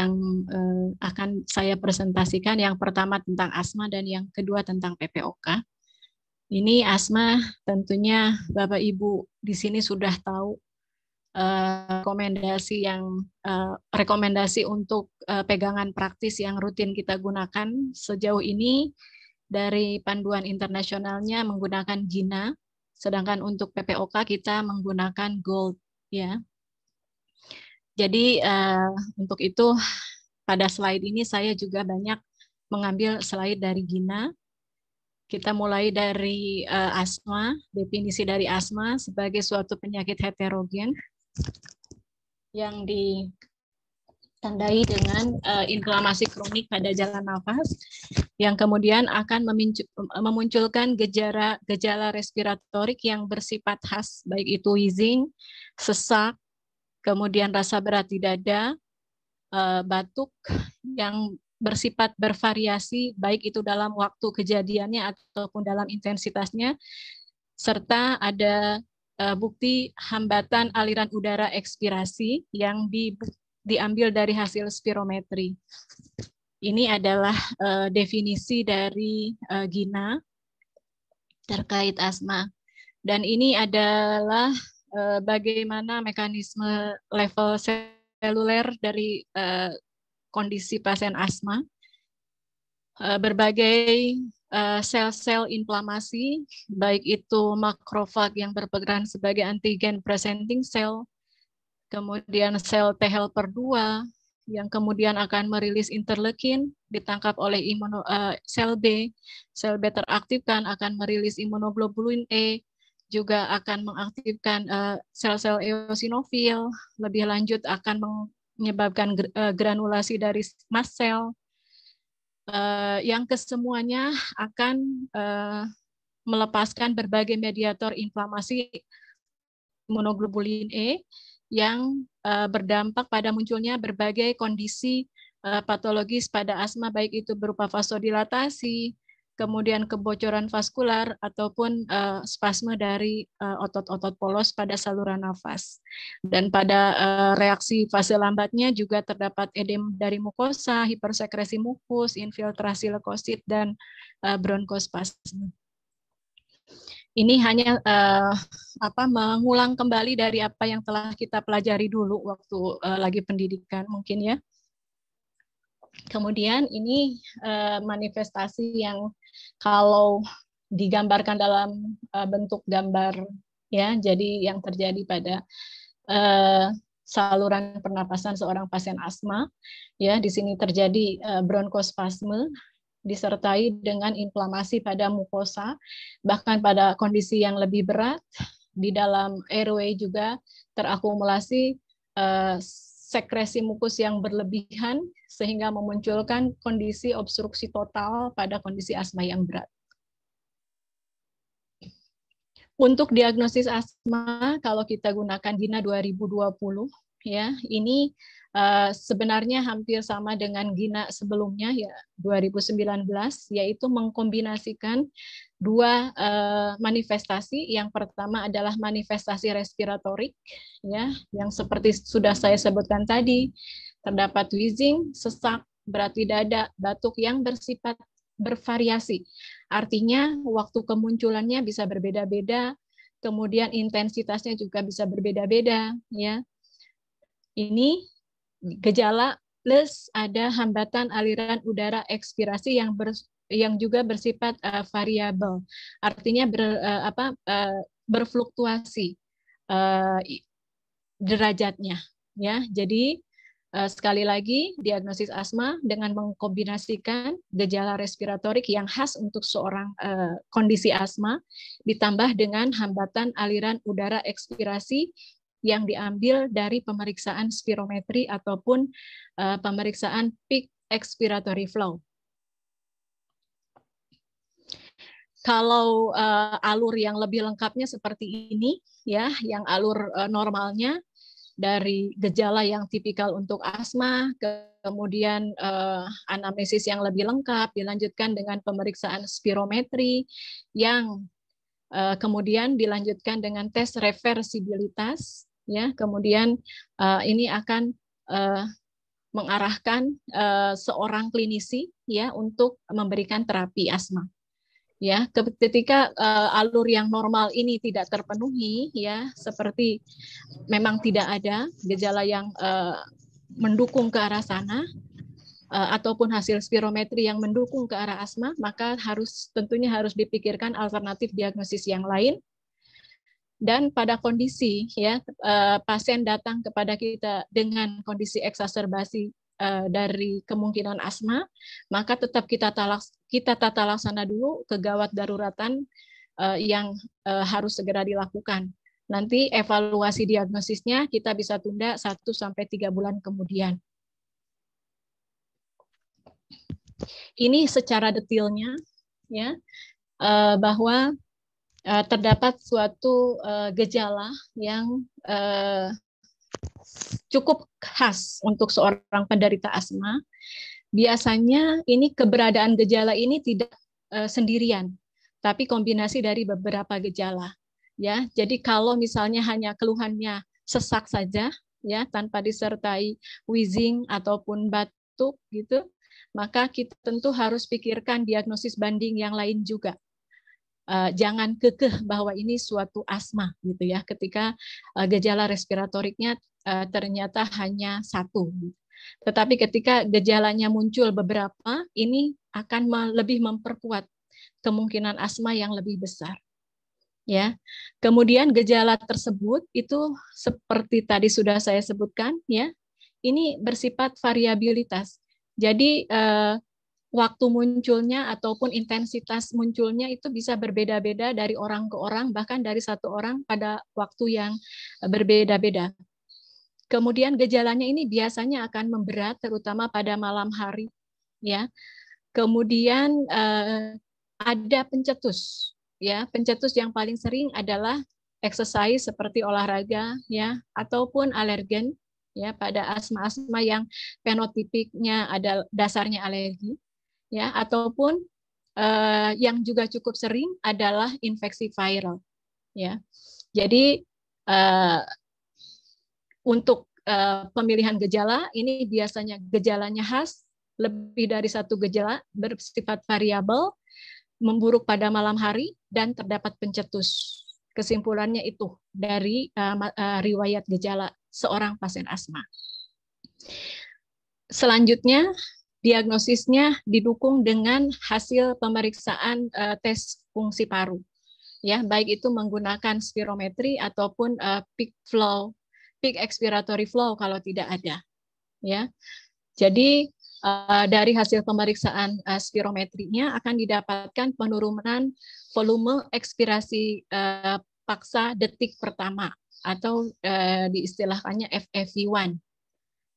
yang uh, akan saya presentasikan yang pertama tentang asma dan yang kedua tentang PPOK. Ini asma tentunya Bapak Ibu di sini sudah tahu uh, rekomendasi yang uh, rekomendasi untuk uh, pegangan praktis yang rutin kita gunakan sejauh ini dari panduan internasionalnya menggunakan GINA, sedangkan untuk PPOK kita menggunakan GOLD ya. Jadi uh, untuk itu pada slide ini saya juga banyak mengambil slide dari Gina. Kita mulai dari uh, asma, definisi dari asma sebagai suatu penyakit heterogen yang ditandai dengan uh, inflamasi kronik pada jalan nafas yang kemudian akan memunculkan gejala gejala respiratorik yang bersifat khas baik itu wheezing, sesak, kemudian rasa berat di dada, eh, batuk yang bersifat bervariasi baik itu dalam waktu kejadiannya ataupun dalam intensitasnya serta ada eh, bukti hambatan aliran udara ekspirasi yang di, diambil dari hasil spirometri. Ini adalah uh, definisi dari uh, Gina terkait asma. Dan ini adalah Eh, bagaimana mekanisme level seluler dari eh, kondisi pasien asma, eh, berbagai sel-sel inflamasi, baik itu makrofag yang berperan sebagai antigen presenting cell, kemudian sel T helper 2 yang kemudian akan merilis interleukin ditangkap oleh imuno, uh, sel B. Sel B teraktifkan akan merilis imunoglobulin E juga akan mengaktifkan eh, sel-sel uh, eosinofil, lebih lanjut akan menyebabkan eh, granulasi dari mast cell, uh, yang kesemuanya akan uh, melepaskan berbagai mediator inflamasi monoglobulin E yang uh, berdampak pada munculnya berbagai kondisi uh, patologis pada asma baik itu berupa vasodilatasi, kemudian kebocoran vaskular ataupun uh, spasme dari eh, otot-otot uh, polos pada saluran nafas. Dan pada uh, reaksi fase lambatnya juga terdapat edem dari mukosa, hipersekresi mukus, infiltrasi leukosit dan uh, bronkospasme. Ini hanya uh, apa mengulang kembali dari apa yang telah kita pelajari dulu waktu uh, lagi pendidikan mungkin ya. Kemudian ini uh, manifestasi yang kalau digambarkan dalam uh, bentuk gambar ya, jadi yang terjadi pada uh, saluran pernapasan seorang pasien asma ya, di sini terjadi uh, bronkospasme disertai dengan inflamasi pada mukosa bahkan pada kondisi yang lebih berat di dalam airway juga terakumulasi uh, sekresi mukus yang berlebihan sehingga memunculkan kondisi obstruksi total pada kondisi asma yang berat. Untuk diagnosis asma, kalau kita gunakan DINA 2020, ya ini uh, sebenarnya hampir sama dengan Gina sebelumnya ya 2019 yaitu mengkombinasikan dua uh, manifestasi yang pertama adalah manifestasi respiratorik ya yang seperti sudah saya sebutkan tadi terdapat wheezing sesak berat di dada batuk yang bersifat bervariasi artinya waktu kemunculannya bisa berbeda-beda kemudian intensitasnya juga bisa berbeda-beda ya ini gejala plus ada hambatan aliran udara ekspirasi yang ber, yang juga bersifat uh, variabel. Artinya ber, uh, apa uh, berfluktuasi uh, derajatnya ya. Jadi uh, sekali lagi diagnosis asma dengan mengkombinasikan gejala respiratorik yang khas untuk seorang uh, kondisi asma ditambah dengan hambatan aliran udara ekspirasi yang diambil dari pemeriksaan spirometri ataupun uh, pemeriksaan peak expiratory flow. Kalau uh, alur yang lebih lengkapnya seperti ini ya, yang alur uh, normalnya dari gejala yang tipikal untuk asma, kemudian uh, anamnesis yang lebih lengkap, dilanjutkan dengan pemeriksaan spirometri yang uh, kemudian dilanjutkan dengan tes reversibilitas ya kemudian uh, ini akan uh, mengarahkan uh, seorang klinisi ya untuk memberikan terapi asma ya ketika uh, alur yang normal ini tidak terpenuhi ya seperti memang tidak ada gejala yang uh, mendukung ke arah sana uh, ataupun hasil spirometri yang mendukung ke arah asma maka harus tentunya harus dipikirkan alternatif diagnosis yang lain dan pada kondisi ya eh, pasien datang kepada kita dengan kondisi eksaserbasi eh, dari kemungkinan asma, maka tetap kita tata, kita tata laksana dulu kegawat daruratan eh, yang harus segera dilakukan. Nanti evaluasi diagnosisnya kita bisa tunda 1 sampai tiga bulan kemudian. Ini secara detailnya ya bahwa uh, terdapat suatu uh, gejala yang uh, cukup khas untuk seorang penderita asma. Biasanya ini keberadaan gejala ini tidak uh, sendirian, tapi kombinasi dari beberapa gejala. Ya, jadi kalau misalnya hanya keluhannya sesak saja, ya tanpa disertai wheezing ataupun batuk gitu, maka kita tentu harus pikirkan diagnosis banding yang lain juga uh, jangan kekeh bahwa ini suatu asma gitu ya ketika uh, gejala respiratoriknya uh, ternyata hanya satu. Tetapi ketika gejalanya muncul beberapa, ini akan lebih memperkuat kemungkinan asma yang lebih besar ya. Kemudian gejala tersebut itu seperti tadi sudah saya sebutkan ya. Ini bersifat variabilitas. Jadi uh, waktu munculnya ataupun intensitas munculnya itu bisa berbeda-beda dari orang ke orang, bahkan dari satu orang pada waktu yang berbeda-beda. Kemudian gejalanya ini biasanya akan memberat, terutama pada malam hari. Ya, kemudian eh, ada pencetus. Ya, pencetus yang paling sering adalah exercise seperti olahraga, ya, ataupun alergen ya pada asma-asma yang fenotipiknya ada dasarnya alergi ya ataupun eh, yang juga cukup sering adalah infeksi viral ya jadi eh, untuk eh, pemilihan gejala ini biasanya gejalanya khas lebih dari satu gejala bersifat variabel memburuk pada malam hari dan terdapat pencetus kesimpulannya itu dari uh, uh, riwayat gejala seorang pasien asma selanjutnya diagnosisnya didukung dengan hasil pemeriksaan uh, tes fungsi paru. Ya, baik itu menggunakan spirometri ataupun uh, peak flow, peak expiratory flow kalau tidak ada. Ya. Jadi uh, dari hasil pemeriksaan uh, spirometrinya akan didapatkan penurunan volume ekspirasi uh, paksa detik pertama atau uh, diistilahkannya FEV1.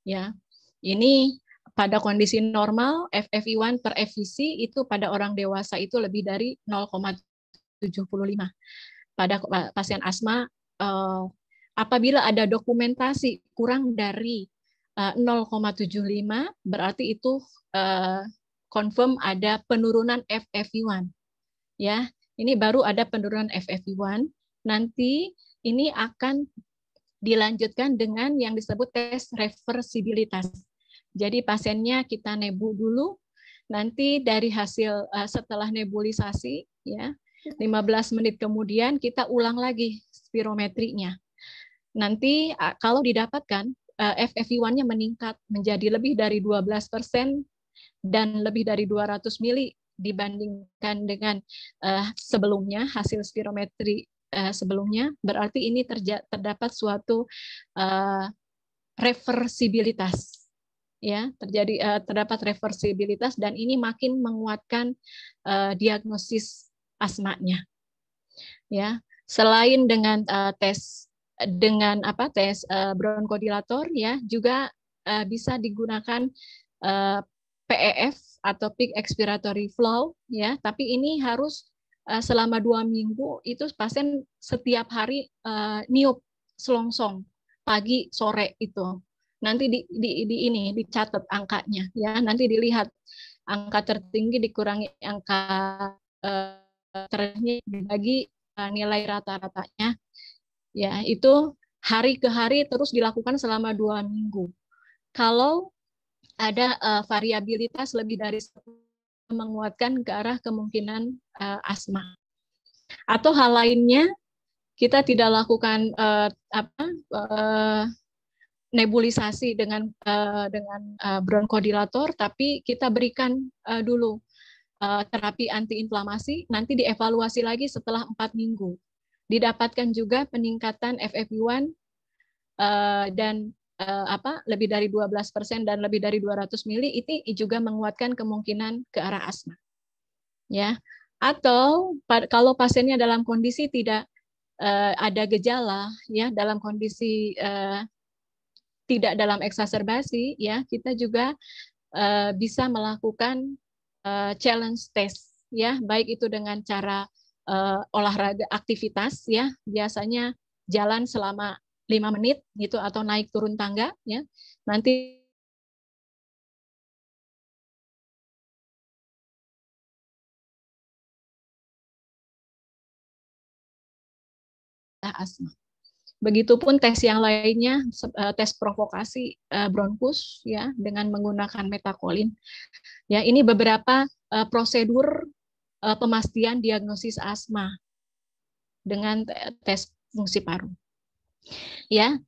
Ya. Ini pada kondisi normal FFI1 per FVC itu pada orang dewasa itu lebih dari 0,75. Pada pasien asma eh, apabila ada dokumentasi kurang dari 0,75 eh, berarti itu eh, confirm ada penurunan FFI1. Ya, ini baru ada penurunan FFI1. Nanti ini akan dilanjutkan dengan yang disebut tes reversibilitas jadi pasiennya kita nebu dulu, nanti dari hasil uh, setelah nebulisasi ya 15 menit kemudian kita ulang lagi spirometrinya. Nanti uh, kalau didapatkan uh, eh, FEV1-nya meningkat menjadi lebih dari 12% dan lebih dari 200 mili dibandingkan dengan uh, sebelumnya hasil spirometri sebelumnya berarti ini terdapat suatu uh, reversibilitas ya terjadi uh, terdapat reversibilitas dan ini makin menguatkan uh, diagnosis asmanya ya selain dengan uh, tes dengan apa tes uh, bronkodilator ya juga uh, bisa digunakan uh, PEF atau peak expiratory flow ya tapi ini harus selama dua minggu itu pasien setiap hari uh, niup selongsong pagi sore itu nanti di, di, di ini dicatat angkanya ya nanti dilihat angka tertinggi dikurangi angka eh, terendah dibagi eh, nilai rata-ratanya ya itu hari ke hari terus dilakukan selama dua minggu kalau ada eh, variabilitas lebih dari menguatkan ke arah kemungkinan eh, asma atau hal lainnya kita tidak lakukan eh, apa eh, nebulisasi dengan uh, dengan uh, bronkodilator, tapi kita berikan uh, dulu uh, terapi antiinflamasi, nanti dievaluasi lagi setelah empat minggu. Didapatkan juga peningkatan FEV1 uh, dan uh, apa lebih dari 12 persen dan lebih dari 200 mili itu juga menguatkan kemungkinan ke arah asma. Ya, atau kalau pasiennya dalam kondisi tidak uh, ada gejala ya dalam kondisi uh, tidak dalam eksaserbasi ya kita juga uh, bisa melakukan uh, challenge test ya baik itu dengan cara uh, olahraga aktivitas ya biasanya jalan selama lima menit gitu atau naik turun tangga ya nanti asma. Begitupun tes yang lainnya, eh, tes provokasi eh, bronkus ya dengan menggunakan metakolin. Ya, ini beberapa eh, prosedur pemastian diagnosis asma dengan tes fungsi paru. Ya,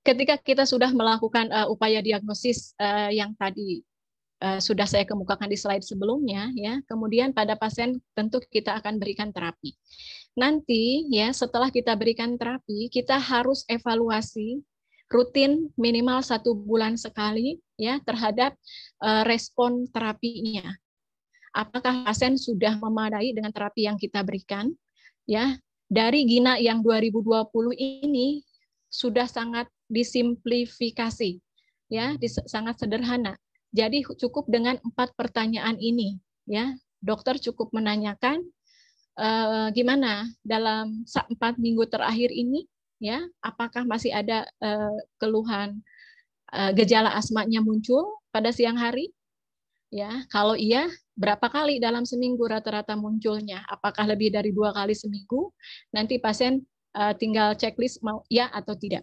ketika kita sudah melakukan upaya diagnosis yang tadi Eh, sudah saya kemukakan di slide sebelumnya ya. Kemudian pada pasien tentu kita akan berikan terapi. Nanti ya setelah kita berikan terapi, kita harus evaluasi rutin minimal satu bulan sekali ya terhadap uh, respon terapinya. Apakah pasien sudah memadai dengan terapi yang kita berikan? Ya, dari Gina yang 2020 ini sudah sangat disimplifikasi ya, sangat sederhana. Jadi cukup dengan empat pertanyaan ini, ya. Dokter cukup menanyakan e, gimana dalam empat minggu terakhir ini, ya, apakah masih ada e, keluhan e, gejala asmanya muncul pada siang hari? Ya, kalau iya, berapa kali dalam seminggu rata-rata munculnya? Apakah lebih dari dua kali seminggu? Nanti pasien e, tinggal checklist mau ya atau tidak.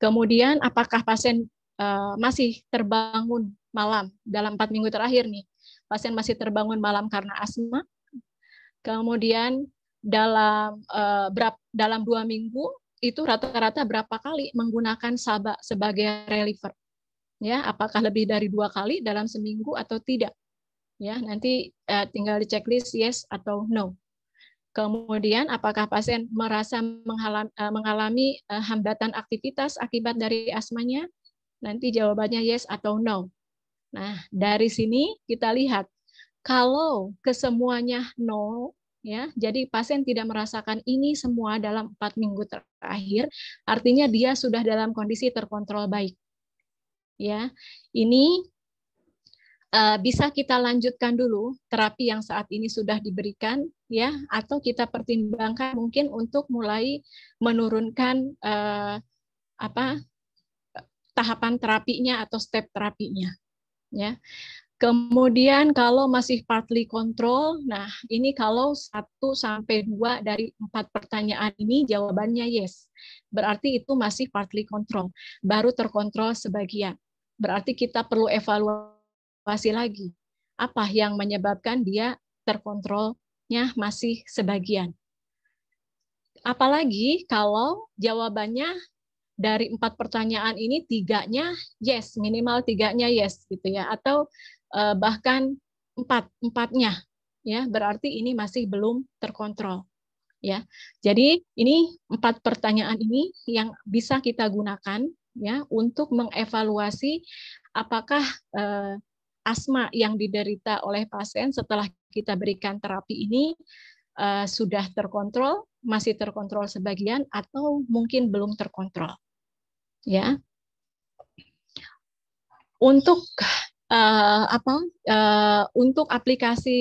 Kemudian apakah pasien Eh, masih terbangun malam dalam empat minggu terakhir nih pasien masih terbangun malam karena asma kemudian dalam uh, berap, dalam dua minggu itu rata-rata berapa kali menggunakan saba sebagai reliever ya apakah lebih dari dua kali dalam seminggu atau tidak ya nanti uh, tinggal di checklist yes atau no kemudian apakah pasien merasa mengalami, uh, mengalami uh, hambatan aktivitas akibat dari asmanya Nanti jawabannya yes atau no. Nah, dari sini kita lihat kalau kesemuanya no, ya, jadi pasien tidak merasakan ini semua dalam empat minggu terakhir, artinya dia sudah dalam kondisi terkontrol baik. Ya, ini uh, bisa kita lanjutkan dulu terapi yang saat ini sudah diberikan, ya, atau kita pertimbangkan mungkin untuk mulai menurunkan uh, apa tahapan terapinya atau step terapinya. Ya. Kemudian kalau masih partly control, nah ini kalau satu sampai dua dari empat pertanyaan ini jawabannya yes. Berarti itu masih partly control, baru terkontrol sebagian. Berarti kita perlu evaluasi lagi apa yang menyebabkan dia terkontrolnya masih sebagian. Apalagi kalau jawabannya dari empat pertanyaan ini tiganya yes minimal tiganya yes gitu ya atau uh, bahkan empat empatnya ya berarti ini masih belum terkontrol ya jadi ini empat pertanyaan ini yang bisa kita gunakan ya untuk mengevaluasi apakah uh, asma yang diderita oleh pasien setelah kita berikan terapi ini uh, sudah terkontrol masih terkontrol sebagian atau mungkin belum terkontrol ya untuk uh, apa uh, untuk aplikasi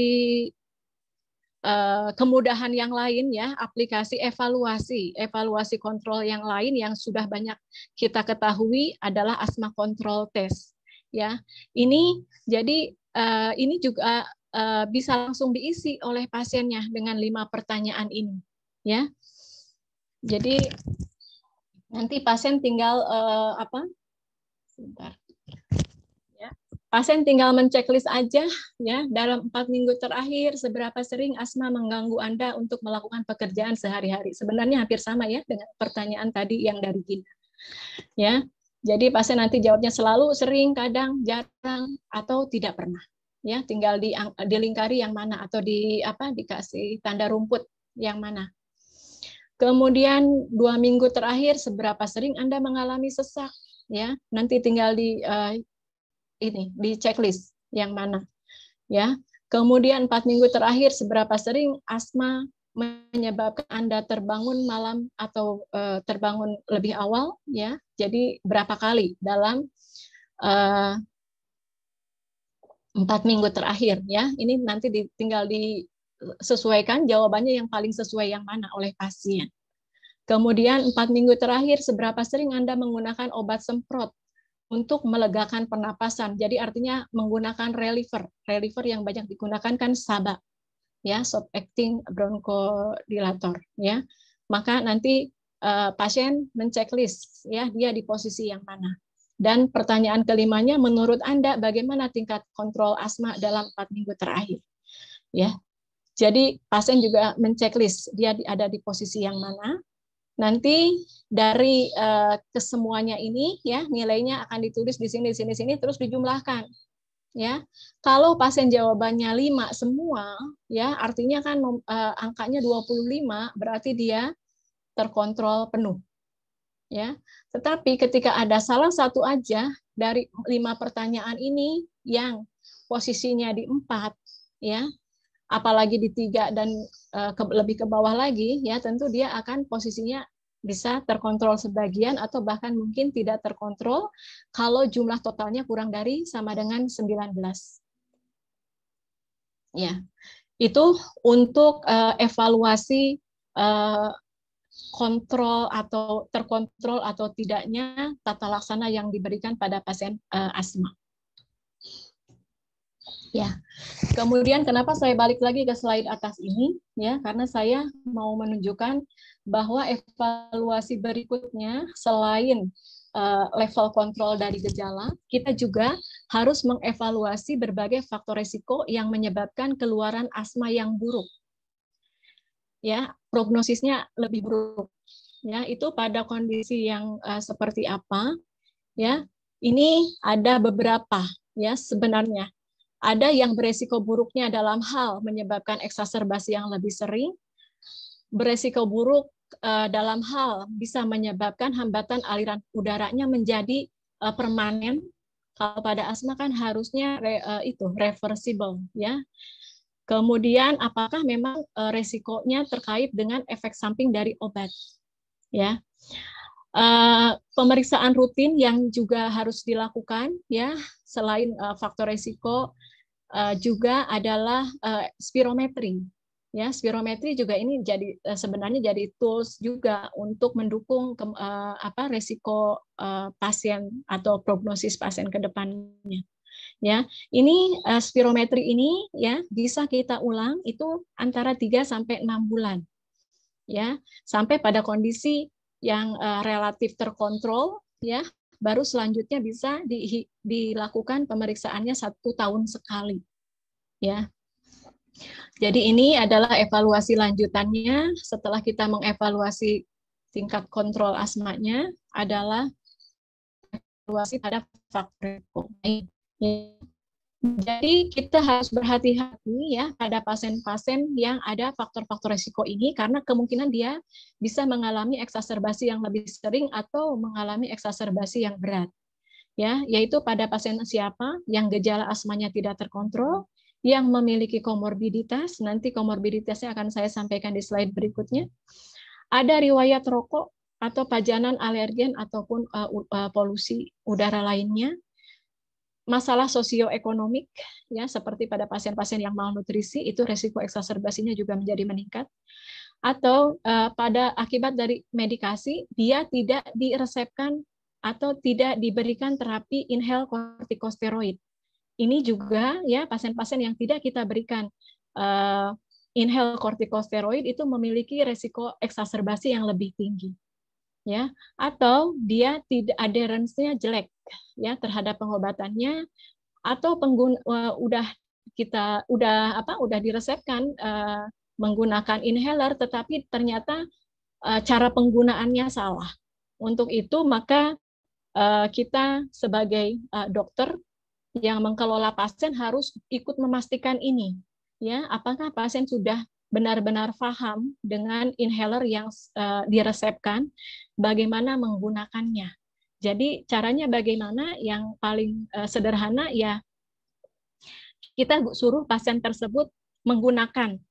uh, kemudahan yang lain ya aplikasi evaluasi evaluasi kontrol yang lain yang sudah banyak kita ketahui adalah asma kontrol test ya ini jadi uh, ini juga uh, bisa langsung diisi oleh pasiennya dengan lima pertanyaan ini ya jadi Nanti pasien tinggal uh, apa? Sebentar. Ya. Pasien tinggal menceklis aja ya dalam empat minggu terakhir seberapa sering asma mengganggu Anda untuk melakukan pekerjaan sehari-hari. Sebenarnya hampir sama ya dengan pertanyaan tadi yang dari Gina. Ya. Jadi pasien nanti jawabnya selalu sering, kadang, jarang atau tidak pernah ya tinggal di dilingkari yang mana atau di apa dikasih tanda rumput yang mana Kemudian dua minggu terakhir seberapa sering Anda mengalami sesak ya. Nanti tinggal di uh, ini di checklist yang mana ya. Kemudian empat minggu terakhir seberapa sering asma menyebabkan Anda terbangun malam atau uh, terbangun lebih awal ya. Jadi berapa kali dalam uh, empat minggu terakhir ya. Ini nanti di, tinggal di sesuaikan jawabannya yang paling sesuai yang mana oleh pasien. Kemudian empat minggu terakhir, seberapa sering Anda menggunakan obat semprot untuk melegakan pernapasan. Jadi artinya menggunakan reliever. Reliever yang banyak digunakan kan SABA, ya, soft acting bronchodilator, ya. Maka nanti uh, pasien menceklist, ya, dia di posisi yang mana. Dan pertanyaan kelimanya, menurut Anda bagaimana tingkat kontrol asma dalam empat minggu terakhir? Ya, jadi pasien juga menchecklist dia ada di posisi yang mana. Nanti dari uh, kesemuanya ini ya nilainya akan ditulis di sini di sini di sini terus dijumlahkan. Ya. Kalau pasien jawabannya 5 semua ya artinya kan uh, angkanya 25 berarti dia terkontrol penuh. Ya. Tetapi ketika ada salah satu aja dari lima pertanyaan ini yang posisinya di empat, ya apalagi di tiga dan uh, ke, lebih ke bawah lagi, ya tentu dia akan posisinya bisa terkontrol sebagian atau bahkan mungkin tidak terkontrol kalau jumlah totalnya kurang dari sama dengan 19. Ya. Itu untuk uh, evaluasi uh, kontrol atau terkontrol atau tidaknya tata laksana yang diberikan pada pasien uh, asma. Ya, kemudian kenapa saya balik lagi ke slide atas ini? Ya, karena saya mau menunjukkan bahwa evaluasi berikutnya selain eh, level kontrol dari gejala, kita juga harus mengevaluasi berbagai faktor resiko yang menyebabkan keluaran asma yang buruk. Ya, prognosisnya lebih buruk. Ya, itu pada kondisi yang uh, seperti apa? Ya, ini ada beberapa ya sebenarnya ada yang beresiko buruknya dalam hal menyebabkan eksaserbasi yang lebih sering, beresiko buruk eh, dalam hal bisa menyebabkan hambatan aliran udaranya menjadi eh, permanen. Kalau pada asma kan harusnya eh, itu reversible ya. Kemudian apakah memang resikonya terkait dengan efek samping dari obat? Ya. pemeriksaan rutin yang juga harus dilakukan ya selain uh, faktor resiko uh, juga adalah uh, spirometri. Ya, spirometri juga ini jadi uh, sebenarnya jadi tools juga untuk mendukung ke, uh, apa resiko uh, pasien atau prognosis pasien ke depannya. Ya, ini uh, spirometri ini ya bisa kita ulang itu antara 3 sampai 6 bulan. Ya, sampai pada kondisi yang uh, relatif terkontrol ya baru selanjutnya bisa di, dilakukan pemeriksaannya satu tahun sekali. Ya. Jadi ini adalah evaluasi lanjutannya setelah kita mengevaluasi tingkat kontrol asmanya adalah evaluasi pada faktor jadi kita harus berhati-hati ya pada pasien-pasien yang ada faktor-faktor resiko ini karena kemungkinan dia bisa mengalami eksaserbasi yang lebih sering atau mengalami eksaserbasi yang berat. Ya, yaitu pada pasien siapa yang gejala asmanya tidak terkontrol, yang memiliki komorbiditas, nanti komorbiditasnya akan saya sampaikan di slide berikutnya. Ada riwayat rokok atau pajanan alergen ataupun uh, uh, polusi udara lainnya masalah sosioekonomik ya seperti pada pasien-pasien yang malnutrisi itu resiko eksaserbasinya juga menjadi meningkat atau uh, pada akibat dari medikasi dia tidak diresepkan atau tidak diberikan terapi inhale kortikosteroid. Ini juga ya pasien-pasien yang tidak kita berikan uh, inhale kortikosteroid itu memiliki resiko eksaserbasi yang lebih tinggi ya atau dia tidak adherence-nya jelek ya terhadap pengobatannya atau pengguna uh, udah kita udah apa udah diresepkan uh, menggunakan inhaler tetapi ternyata uh, cara penggunaannya salah. Untuk itu maka uh, kita sebagai uh, dokter yang mengelola pasien harus ikut memastikan ini ya apakah pasien sudah benar-benar paham dengan inhaler yang uh, diresepkan, bagaimana menggunakannya. Jadi caranya bagaimana yang paling uh, sederhana ya kita suruh pasien tersebut menggunakan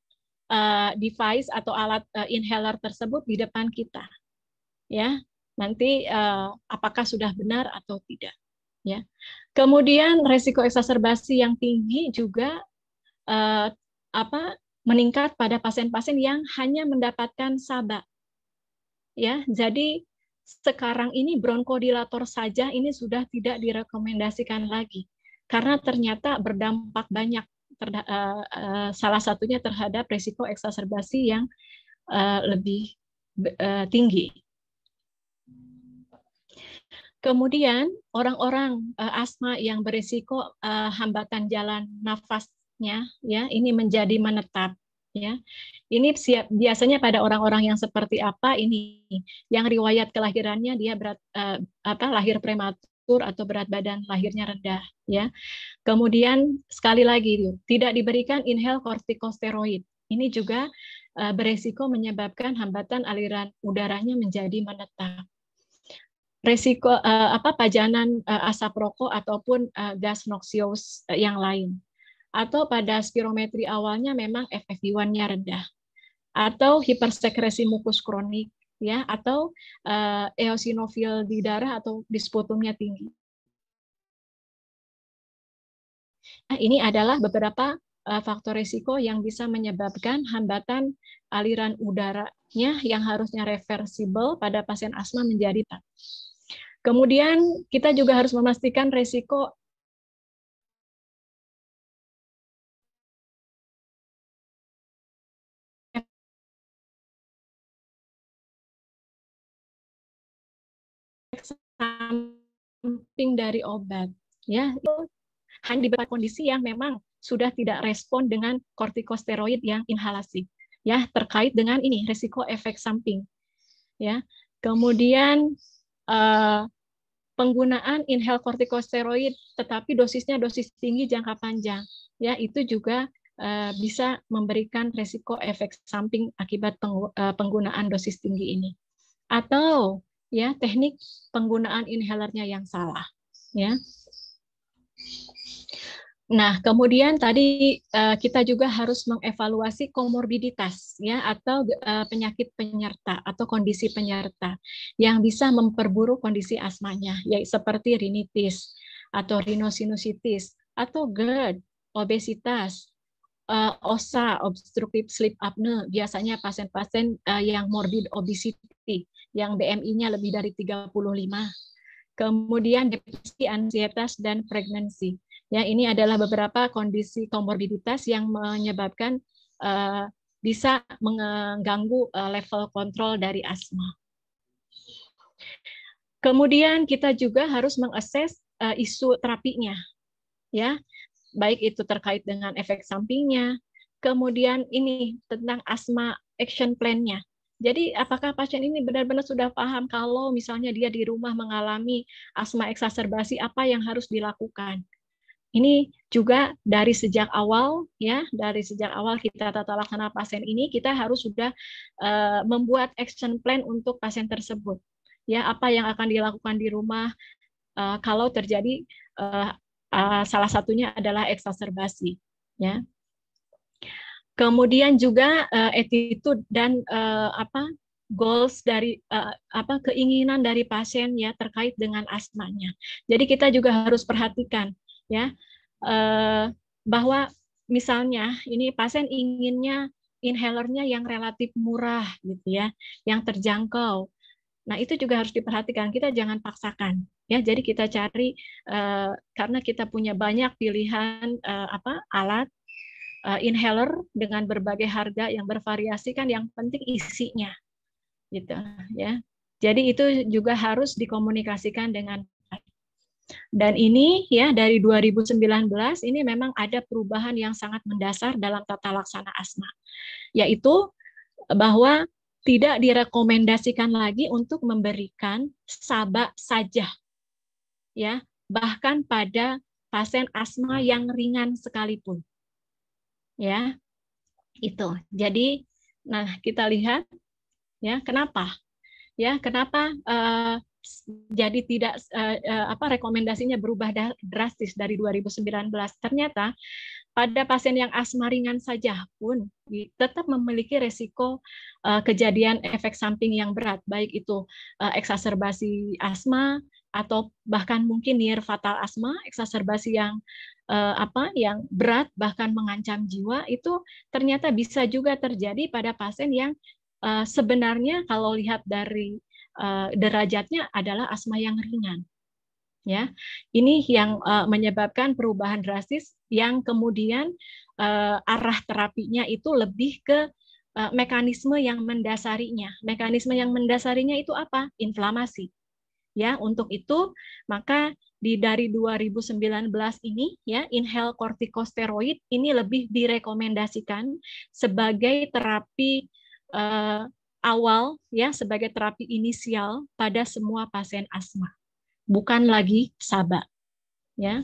uh, device atau alat uh, inhaler tersebut di depan kita. Ya, nanti uh, apakah sudah benar atau tidak. Ya. Kemudian resiko eksaserbasi yang tinggi juga uh, apa meningkat pada pasien-pasien yang hanya mendapatkan sabak. Ya, jadi sekarang ini bronkodilator saja ini sudah tidak direkomendasikan lagi karena ternyata berdampak banyak terda, uh, uh, salah satunya terhadap risiko eksaserbasi yang uh, lebih uh, tinggi. Kemudian orang-orang uh, asma yang berisiko uh, hambatan jalan nafas Ya, ya ini menjadi menetap ya. Ini siap, biasanya pada orang-orang yang seperti apa ini yang riwayat kelahirannya dia berat eh, apa lahir prematur atau berat badan lahirnya rendah ya. Kemudian sekali lagi tidak diberikan inhale kortikosteroid. Ini juga eh, beresiko menyebabkan hambatan aliran udaranya menjadi menetap. Resiko eh, apa pajanan eh, asap rokok ataupun eh, gas noxious eh, yang lain atau pada spirometri awalnya memang FFV1-nya rendah atau hipersekresi mukus kronik ya atau uh, eh, eosinofil di darah atau disputumnya tinggi. Nah, ini adalah beberapa uh, faktor risiko yang bisa menyebabkan hambatan aliran udaranya yang harusnya reversible pada pasien asma menjadi tak. Kemudian kita juga harus memastikan resiko samping dari obat ya itu hanya di beberapa kondisi yang memang sudah tidak respon dengan kortikosteroid yang inhalasi ya terkait dengan ini resiko efek samping ya kemudian uh, penggunaan inhal kortikosteroid tetapi dosisnya dosis tinggi jangka panjang ya itu juga uh, bisa memberikan resiko efek samping akibat eh, penggunaan dosis tinggi ini atau ya teknik penggunaan inhalernya yang salah ya Nah, kemudian tadi uh, kita juga harus mengevaluasi komorbiditas ya atau uh, penyakit penyerta atau kondisi penyerta yang bisa memperburuk kondisi asmanya, yaitu seperti rinitis atau rhinosinusitis atau GERD, obesitas, uh, eh, OSA, obstructive sleep apnea, biasanya pasien-pasien uh, yang morbid obesity yang BMI-nya lebih dari 35. Kemudian depresi, ansietas, dan pregnancy. Ya, ini adalah beberapa kondisi komorbiditas yang menyebabkan uh, bisa mengganggu uh, level kontrol dari asma. Kemudian kita juga harus mengakses uh, isu terapinya, ya, baik itu terkait dengan efek sampingnya, kemudian ini tentang asma action plan-nya. Jadi apakah pasien ini benar-benar sudah paham kalau misalnya dia di rumah mengalami asma eksaserbasi apa yang harus dilakukan? Ini juga dari sejak awal ya, dari sejak awal kita tata laksana pasien ini kita harus sudah uh, membuat action plan untuk pasien tersebut. Ya, apa yang akan dilakukan di rumah uh, kalau terjadi uh, uh, salah satunya adalah eksaserbasi, ya. Kemudian juga uh, attitude dan uh, apa goals dari uh, apa keinginan dari pasien ya terkait dengan asmanya. Jadi kita juga harus perhatikan ya uh, bahwa misalnya ini pasien inginnya inhalernya yang relatif murah gitu ya, yang terjangkau. Nah, itu juga harus diperhatikan. Kita jangan paksakan ya. Jadi kita cari uh, karena kita punya banyak pilihan uh, apa alat Eh, inhaler dengan berbagai harga yang bervariasi kan yang penting isinya gitu ya jadi itu juga harus dikomunikasikan dengan dan ini ya dari 2019 ini memang ada perubahan yang sangat mendasar dalam tata laksana asma yaitu bahwa tidak direkomendasikan lagi untuk memberikan sabak saja ya bahkan pada pasien asma yang ringan sekalipun ya itu jadi nah kita lihat ya kenapa ya kenapa uh, jadi tidak uh, apa rekomendasinya berubah drastis dari 2019 ternyata pada pasien yang asma ringan saja pun tetap memiliki resiko uh, kejadian efek samping yang berat baik itu uh, eksaserbasi asma atau bahkan mungkin near fatal asma, eksaserbasi yang uh, apa yang berat bahkan mengancam jiwa itu ternyata bisa juga terjadi pada pasien yang uh, sebenarnya kalau lihat dari uh, derajatnya adalah asma yang ringan. Ya. Ini yang uh, menyebabkan perubahan drastis yang kemudian uh, arah terapinya itu lebih ke mekanisme yang mendasarinya. Mekanisme yang mendasarinya itu apa? Inflamasi. Ya, untuk itu maka di dari 2019 ini ya inhale kortikosteroid ini lebih direkomendasikan sebagai terapi eh, awal ya sebagai terapi inisial pada semua pasien asma. Bukan lagi SABA. Ya.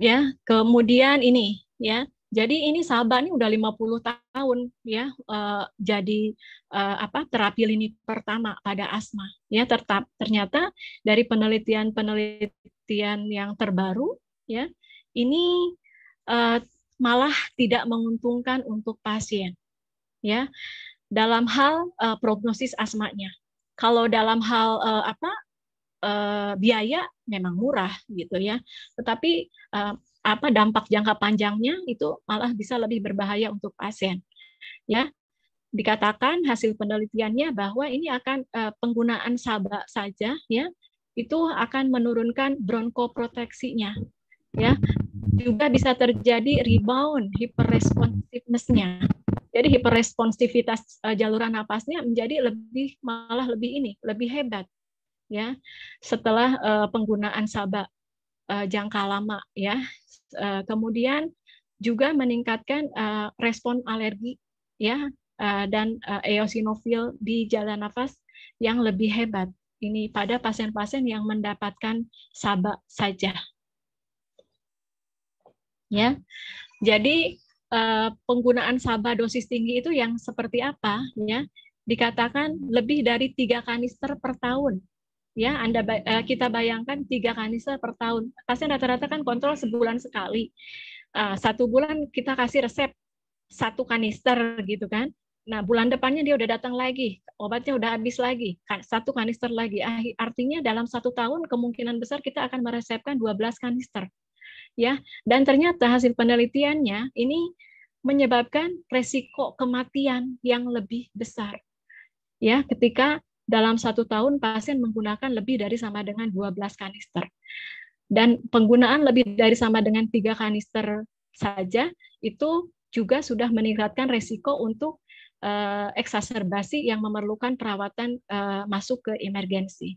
Ya, kemudian ini ya jadi ini Sabah ini udah 50 tahun ya uh, jadi uh, apa terapi lini pertama pada asma ya tetap ternyata dari penelitian-penelitian yang terbaru ya ini uh, malah tidak menguntungkan untuk pasien ya dalam hal uh, prognosis asmanya. Kalau dalam hal uh, apa uh, biaya memang murah gitu ya, tetapi uh, apa dampak jangka panjangnya itu malah bisa lebih berbahaya untuk pasien. Ya, dikatakan hasil penelitiannya bahwa ini akan eh, penggunaan saba saja ya itu akan menurunkan bronkoproteksinya ya juga bisa terjadi rebound hiperresponsiveness Jadi hiperresponsivitas uh, eh, nafasnya napasnya menjadi lebih malah lebih ini, lebih hebat ya setelah uh, penggunaan saba eh, jangka lama ya Eh, kemudian juga meningkatkan eh, respon alergi ya eh, dan eosinofil di jalan nafas yang lebih hebat ini pada pasien-pasien yang mendapatkan sabak saja. Ya. Jadi penggunaan sabak dosis tinggi itu yang seperti apa ya? Dikatakan lebih dari tiga kanister per tahun ya anda eh, kita bayangkan tiga kanister per tahun pasien rata-rata kan kontrol sebulan sekali eh, satu bulan kita kasih resep satu kanister gitu kan nah bulan depannya dia udah datang lagi obatnya udah habis lagi satu kanister lagi artinya dalam satu tahun kemungkinan besar kita akan meresepkan 12 kanister ya dan ternyata hasil penelitiannya ini menyebabkan resiko kematian yang lebih besar ya ketika dalam satu tahun pasien menggunakan lebih dari sama dengan 12 kanister. Dan penggunaan lebih dari sama dengan tiga kanister saja itu juga sudah meningkatkan resiko untuk uh, eksaserbasi yang memerlukan perawatan uh, masuk ke emergensi.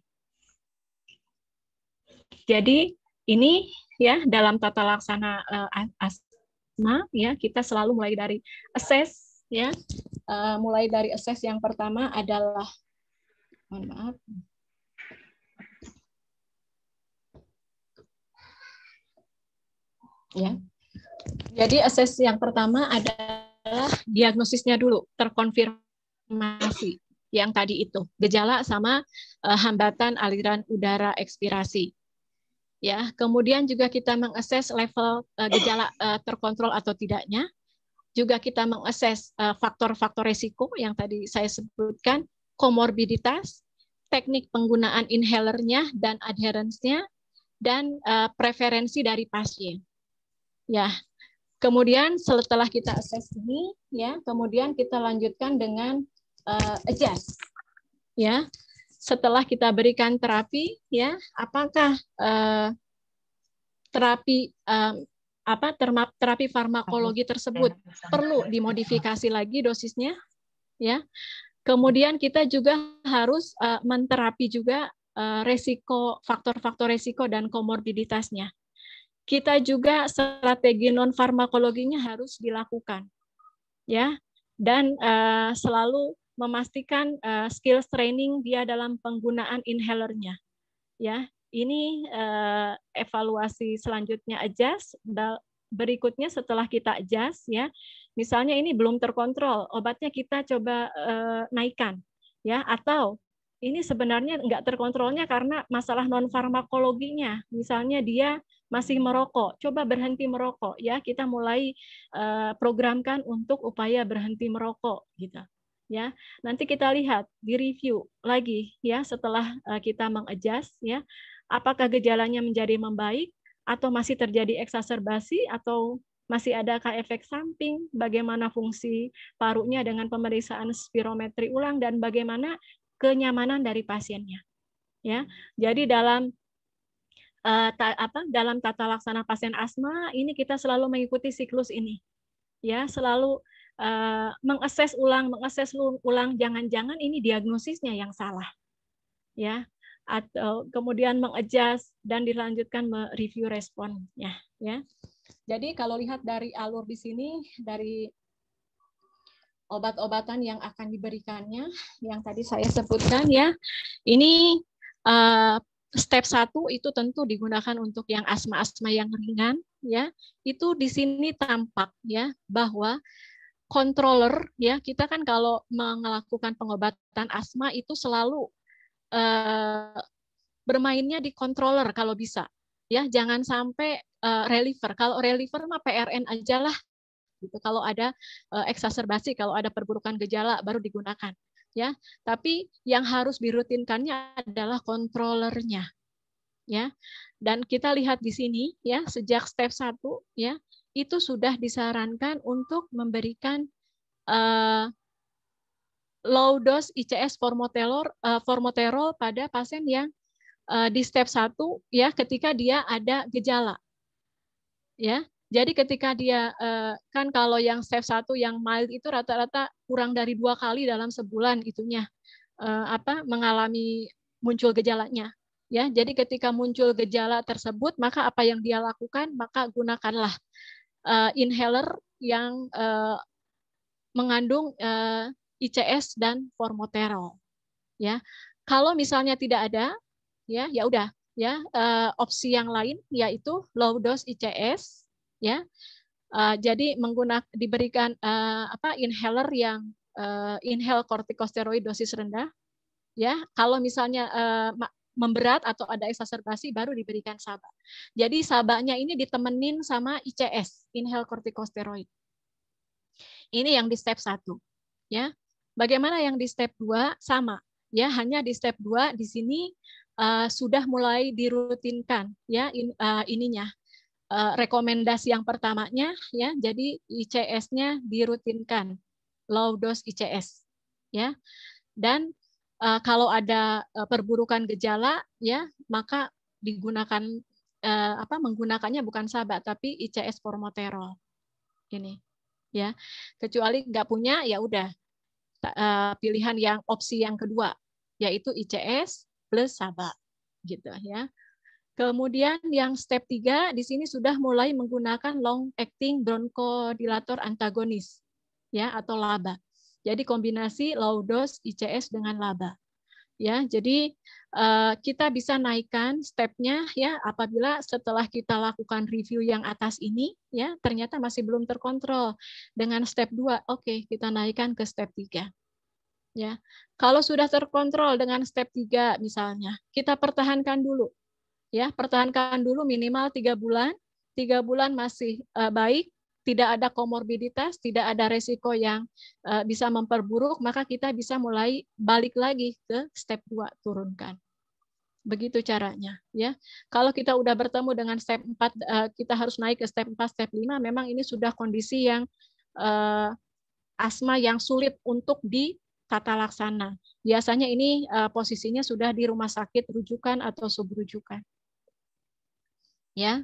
Jadi ini ya dalam tata laksana uh, asma ya kita selalu mulai dari assess ya uh, mulai dari assess yang pertama adalah Mohon maaf. Ya. Jadi ases yang pertama adalah diagnosisnya dulu, terkonfirmasi yang tadi itu, gejala sama eh, hambatan aliran udara ekspirasi. Ya, kemudian juga kita mengakses level eh, gejala eh, terkontrol atau tidaknya. Juga kita mengakses eh, faktor-faktor resiko yang tadi saya sebutkan komorbiditas, teknik penggunaan inhalernya dan adherence-nya, dan uh, preferensi dari pasien. Ya, kemudian setelah kita assess ini, ya, kemudian kita lanjutkan dengan uh, adjust. Ya, setelah kita berikan terapi, ya, apakah uh, terapi um, apa terapi farmakologi tersebut perlu dimodifikasi lagi dosisnya? Ya, Kemudian kita juga harus uh, menterapi juga uh, resiko faktor-faktor resiko dan komorbiditasnya. Kita juga strategi non farmakologinya harus dilakukan, ya, dan uh, selalu memastikan uh, skills training dia dalam penggunaan inhalernya, ya. Ini uh, evaluasi selanjutnya adjust berikutnya setelah kita adjust ya Misalnya ini belum terkontrol, obatnya kita coba eh, naikkan, ya atau ini sebenarnya nggak terkontrolnya karena masalah non farmakologinya. Misalnya dia masih merokok, coba berhenti merokok ya. Kita mulai eh, programkan untuk upaya berhenti merokok gitu. Ya, nanti kita lihat di review lagi ya setelah eh, kita mengadjust ya apakah gejalanya menjadi membaik atau masih terjadi eksaserbasi atau masih adakah efek samping? Bagaimana fungsi parunya dengan pemeriksaan spirometri ulang dan bagaimana kenyamanan dari pasiennya? Ya, jadi dalam uh, ta, apa dalam tata laksana pasien asma ini kita selalu mengikuti siklus ini, ya selalu uh, mengakses ulang, mengakses ulang, jangan-jangan ini diagnosisnya yang salah, ya atau kemudian mengejas dan dilanjutkan mereview responnya ya jadi kalau lihat dari alur di sini, dari obat-obatan yang akan diberikannya, yang tadi saya sebutkan ya, ini uh, step satu itu tentu digunakan untuk yang asma-asma yang ringan ya. Itu di sini tampak ya bahwa controller ya kita kan kalau melakukan pengobatan asma itu selalu uh, bermainnya di controller kalau bisa ya jangan sampai uh, reliever kalau reliever mah PRN aja lah gitu kalau ada uh, eh, eksaserbasi kalau ada perburukan gejala baru digunakan ya tapi yang harus dirutinkannya adalah kontrolernya ya dan kita lihat di sini ya sejak step 1 ya itu sudah disarankan untuk memberikan uh, low dose ICS formoterol uh, formoterol pada pasien yang Eh, di step 1 ya ketika dia ada gejala. Ya. Jadi ketika dia eh, kan kalau yang step 1 yang mild itu rata-rata kurang dari dua kali dalam sebulan itunya eh, apa mengalami muncul gejalanya. Ya, jadi ketika muncul gejala tersebut, maka apa yang dia lakukan, maka gunakanlah inhaler yang mengandung ICS dan formoterol. Ya, kalau misalnya tidak ada ya ya udah ya uh, opsi yang lain yaitu low dose ICS ya uh, jadi menggunakan diberikan uh, apa inhaler yang uh, inhale kortikosteroid dosis rendah ya kalau misalnya uh, memberat atau ada eksaserbasi baru diberikan saba. Jadi sabanya ini ditemenin sama ICS, inhale kortikosteroid. Ini yang di step 1. Ya. Bagaimana yang di step 2? Sama. Ya, hanya di step 2 di sini uh, sudah mulai dirutinkan ya in, uh, ininya uh, rekomendasi yang pertamanya ya jadi ICS-nya dirutinkan low dose ICS ya dan uh, kalau ada uh, perburukan gejala ya maka digunakan uh, apa menggunakannya bukan sabak tapi ICS formoterol ini ya kecuali nggak punya ya udah pilihan yang opsi yang kedua yaitu ICS plus sabak gitu ya. Kemudian yang step 3 di sini sudah mulai menggunakan long acting bronchodilator antagonis ya atau laba. Jadi kombinasi low dose ICS dengan laba. Ya, jadi uh, kita bisa naikkan stepnya ya apabila setelah kita lakukan review yang atas ini ya ternyata masih belum terkontrol dengan step 2. Oke, okay, kita naikkan ke step 3 ya. Kalau sudah terkontrol dengan step 3 misalnya, kita pertahankan dulu. Ya, pertahankan dulu minimal tiga bulan. Tiga bulan masih uh, baik, tidak ada komorbiditas, tidak ada resiko yang uh, bisa memperburuk, maka kita bisa mulai balik lagi ke step 2 turunkan. Begitu caranya, ya. Kalau kita udah bertemu dengan step 4 uh, eh, kita harus naik ke step 4, step 5, memang ini sudah kondisi yang uh, asma yang sulit untuk di tata laksana. Biasanya ini uh, posisinya sudah di rumah sakit rujukan atau subrujukan. Ya.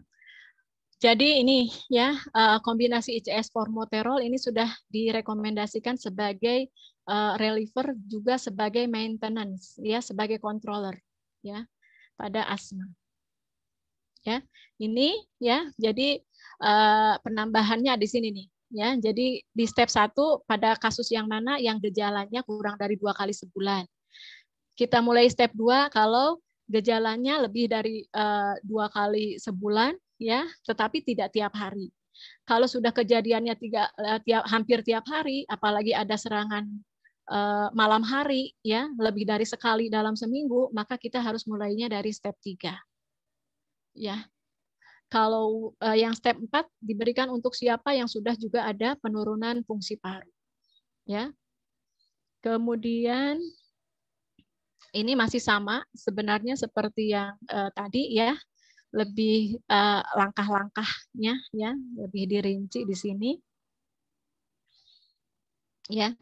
Jadi ini ya uh, kombinasi ICS formoterol ini sudah direkomendasikan sebagai uh, reliever juga sebagai maintenance ya sebagai controller ya pada asma. Ya, ini ya jadi uh, penambahannya di sini nih ya. Jadi di step satu pada kasus yang mana yang gejalanya kurang dari dua kali sebulan. Kita mulai step dua kalau gejalanya lebih dari eh, dua kali sebulan ya, tetapi tidak tiap hari. Kalau sudah kejadiannya tiga, eh, tiap, hampir tiap hari, apalagi ada serangan uh, malam hari ya, lebih dari sekali dalam seminggu, maka kita harus mulainya dari step tiga, Ya. Kalau uh, yang step 4 diberikan untuk siapa yang sudah juga ada penurunan fungsi paru. Ya. Kemudian ini masih sama sebenarnya seperti yang uh, tadi ya, lebih uh, langkah-langkahnya ya, lebih dirinci di sini. Ya.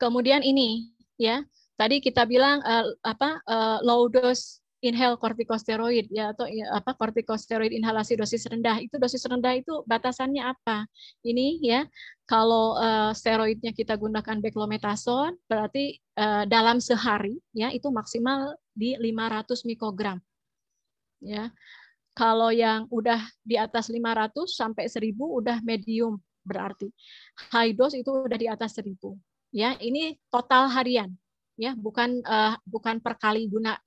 Kemudian ini ya, tadi kita bilang uh, apa uh, low dose inhale kortikosteroid ya atau ya, apa kortikosteroid inhalasi dosis rendah itu dosis rendah itu batasannya apa ini ya kalau uh, steroidnya kita gunakan beclometason berarti uh, dalam sehari ya itu maksimal di 500 mikrogram ya kalau yang udah di atas 500 sampai 1000 udah medium berarti high dose itu udah di atas 1000 ya ini total harian ya bukan uh, bukan per kali guna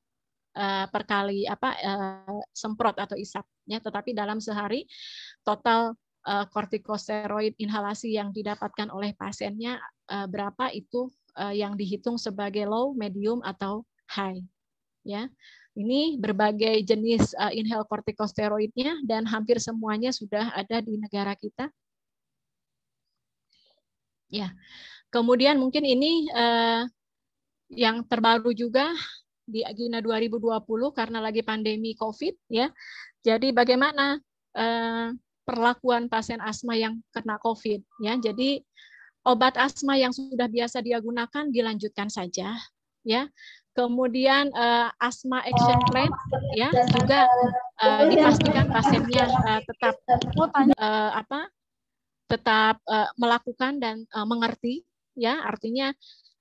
Eh, perkali apa uh, semprot atau isapnya, tetapi dalam sehari total uh, kortikosteroid inhalasi yang didapatkan oleh pasiennya uh, berapa itu uh, yang dihitung sebagai low, medium atau high ya. Ini berbagai jenis uh, inhal kortikosteroidnya dan hampir semuanya sudah ada di negara kita. Ya. Kemudian mungkin ini uh, yang terbaru juga di Agenda 2020 karena lagi pandemi COVID ya. Jadi bagaimana eh, perlakuan pasien asma yang kena COVID ya. Jadi obat asma yang sudah biasa dia gunakan dilanjutkan saja ya. Kemudian eh, asma action plan ya juga eh, dipastikan pasiennya eh, tetap eh, apa tetap eh, melakukan dan eh, mengerti ya artinya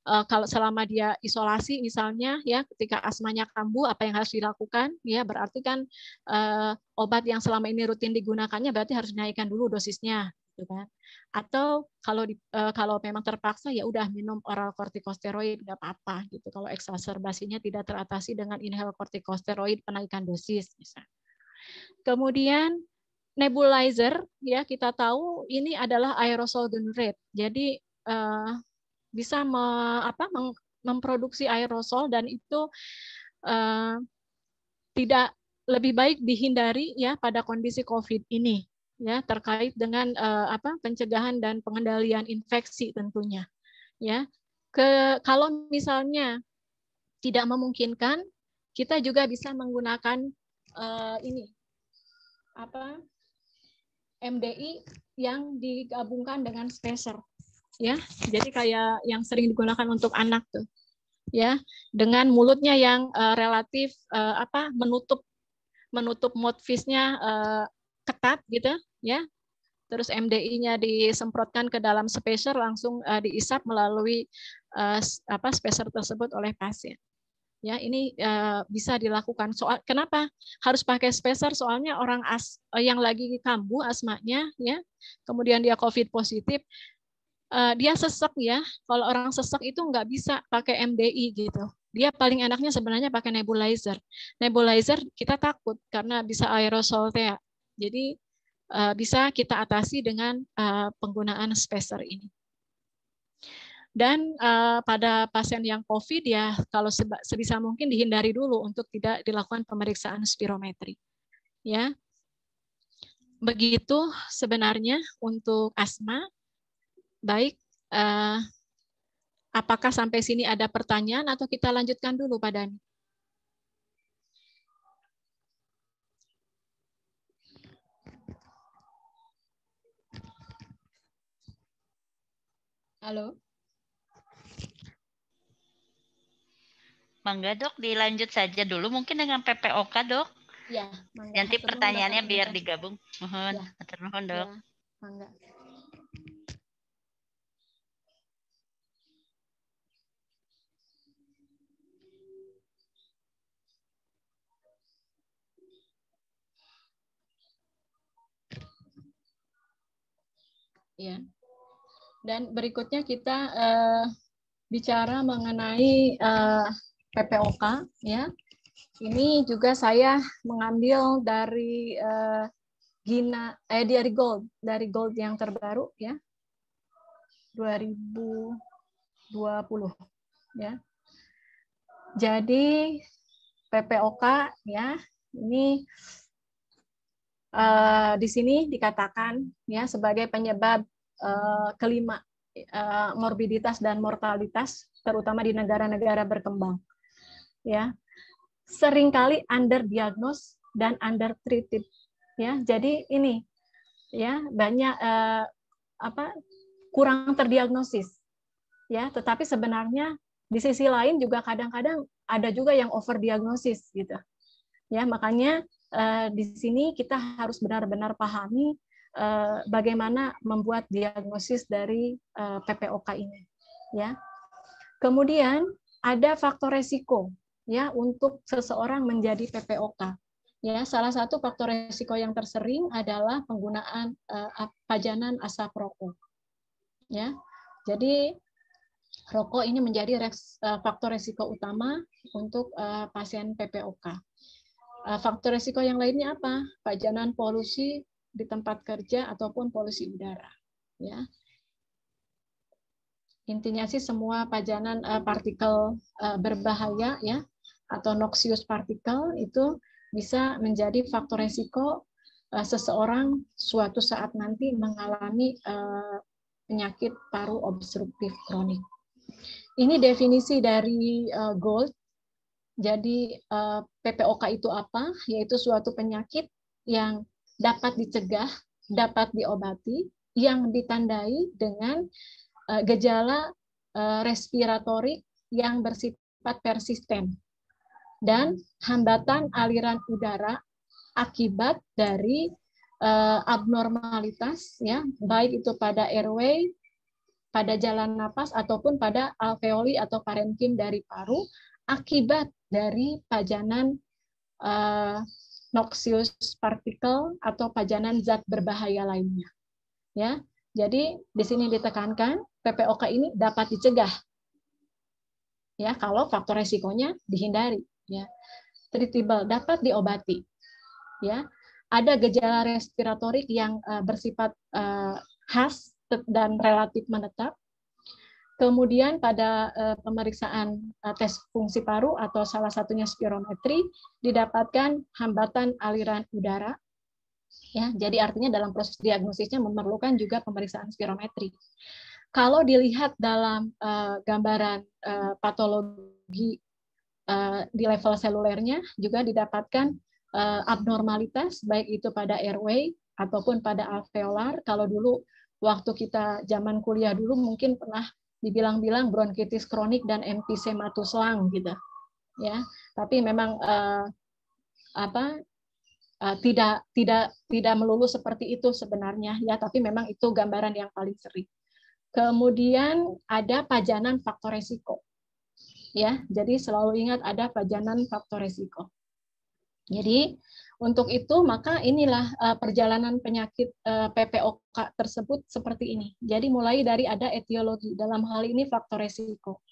Eh, kalau selama dia isolasi misalnya ya ketika asmanya kambuh apa yang harus dilakukan ya berarti kan uh, obat yang selama ini rutin digunakannya berarti harus dinaikkan dulu dosisnya gitu kan atau kalau di, uh, kalau memang terpaksa ya udah minum oral kortikosteroid nggak apa-apa gitu kalau eksacerbasinya tidak teratasi dengan inhal kortikosteroid penaikan dosis misalnya kemudian nebulizer ya kita tahu ini adalah aerosol gun rate jadi uh, bisa me, apa, mem, memproduksi aerosol dan itu uh, tidak lebih baik dihindari ya pada kondisi COVID ini ya terkait dengan uh, apa pencegahan dan pengendalian infeksi tentunya ya ke kalau misalnya tidak memungkinkan kita juga bisa menggunakan uh, ini apa MDI yang digabungkan dengan spacer ya jadi kayak yang sering digunakan untuk anak tuh ya dengan mulutnya yang uh, relatif uh, apa menutup menutup mouth uh, ketat gitu ya terus MDI-nya disemprotkan ke dalam spacer langsung uh, diisap melalui uh, apa spacer tersebut oleh pasien ya ini uh, bisa dilakukan soal kenapa harus pakai spacer soalnya orang as yang lagi kambuh asmanya ya kemudian dia covid positif uh, dia sesek ya. Kalau orang sesek itu nggak bisa pakai MDI gitu. Dia paling enaknya sebenarnya pakai nebulizer. Nebulizer kita takut karena bisa aerosol ya. Jadi uh, bisa kita atasi dengan uh, penggunaan spacer ini. Dan uh, pada pasien yang COVID ya kalau sebisa mungkin dihindari dulu untuk tidak dilakukan pemeriksaan spirometri. Ya, begitu sebenarnya untuk asma Baik, eh, apakah sampai sini ada pertanyaan atau kita lanjutkan dulu Pak Dani? Halo. Mangga dok, dilanjut saja dulu mungkin dengan PPOK dok. Ya. Nanti pertanyaannya biar digabung. Mohon, ya. dok. Ya. ya. Dan berikutnya kita uh, bicara mengenai uh, eh, PPOK ya. Ini juga saya mengambil dari uh, Gina eh dari Gold, dari Gold yang terbaru ya. 2020 ya. Jadi PPOK ya, ini uh, di sini dikatakan ya sebagai penyebab Eh, kelima eh, morbiditas dan mortalitas terutama di negara-negara berkembang. Ya. Seringkali underdiagnos dan undertreated. Ya, jadi ini ya banyak eh, apa kurang terdiagnosis. Ya, tetapi sebenarnya di sisi lain juga kadang-kadang ada juga yang overdiagnosis gitu. Ya, makanya eh, di sini kita harus benar-benar pahami Eh, bagaimana membuat diagnosis dari eh, PPOK ini ya. Kemudian ada faktor resiko ya untuk seseorang menjadi PPOK. Ya, salah satu faktor resiko yang tersering adalah penggunaan eh, pajanan asap rokok. Ya. Jadi rokok ini menjadi faktor resiko utama untuk pasien PPOK. faktor resiko yang lainnya apa? Pajanan polusi, di tempat kerja ataupun polusi udara. Ya. Intinya sih semua pajanan uh, partikel uh, berbahaya ya atau noxious partikel itu bisa menjadi faktor resiko uh, seseorang suatu saat nanti mengalami uh, penyakit paru obstruktif kronik. Ini definisi dari uh, GOLD. Jadi uh, PPOK itu apa? Yaitu suatu penyakit yang dapat dicegah, dapat diobati, yang ditandai dengan eh, gejala uh, eh, respiratorik yang bersifat persisten dan hambatan aliran udara akibat dari eh, abnormalitas ya baik itu pada airway pada jalan napas ataupun pada alveoli atau parenkim dari paru akibat dari pajanan noxious particle atau pajanan zat berbahaya lainnya. Ya, jadi di sini ditekankan PPOK ini dapat dicegah. Ya, kalau faktor resikonya dihindari, ya. Treatable dapat diobati. Ya. Ada gejala respiratorik yang eh, bersifat eh, khas dan relatif menetap Kemudian pada uh, pemeriksaan uh, tes fungsi paru atau salah satunya spirometri didapatkan hambatan aliran udara. Ya, jadi artinya dalam proses diagnosisnya memerlukan juga pemeriksaan spirometri. Kalau dilihat dalam uh, gambaran uh, patologi uh, di level selulernya juga didapatkan uh, abnormalitas baik itu pada airway ataupun pada alveolar. Kalau dulu waktu kita zaman kuliah dulu mungkin pernah dibilang-bilang bronkitis kronik dan empisematus lang gitu ya tapi memang uh, apa uh, tidak tidak tidak melulu seperti itu sebenarnya ya tapi memang itu gambaran yang paling sering kemudian ada pajanan faktor resiko ya jadi selalu ingat ada pajanan faktor resiko jadi untuk itu maka inilah uh, perjalanan penyakit uh, eh, PPOK tersebut seperti ini. Jadi mulai dari ada etiologi dalam hal ini faktor resiko.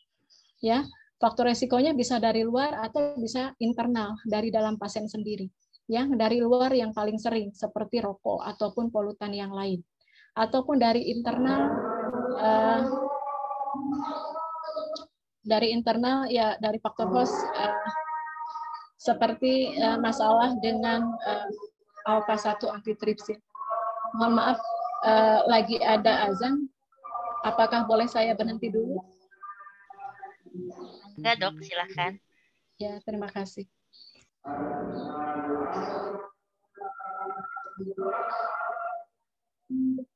Ya, faktor resikonya bisa dari luar atau bisa internal dari dalam pasien sendiri. Ya, dari luar yang paling sering seperti rokok ataupun polutan yang lain. Ataupun dari internal uh, dari internal ya dari faktor host uh, seperti uh, masalah dengan uh, alfa 1 antitripsin. Mohon maaf uh, lagi ada azan. Apakah boleh saya berhenti dulu? Enggak, Dok, silahkan. Ya, terima kasih. Thank you.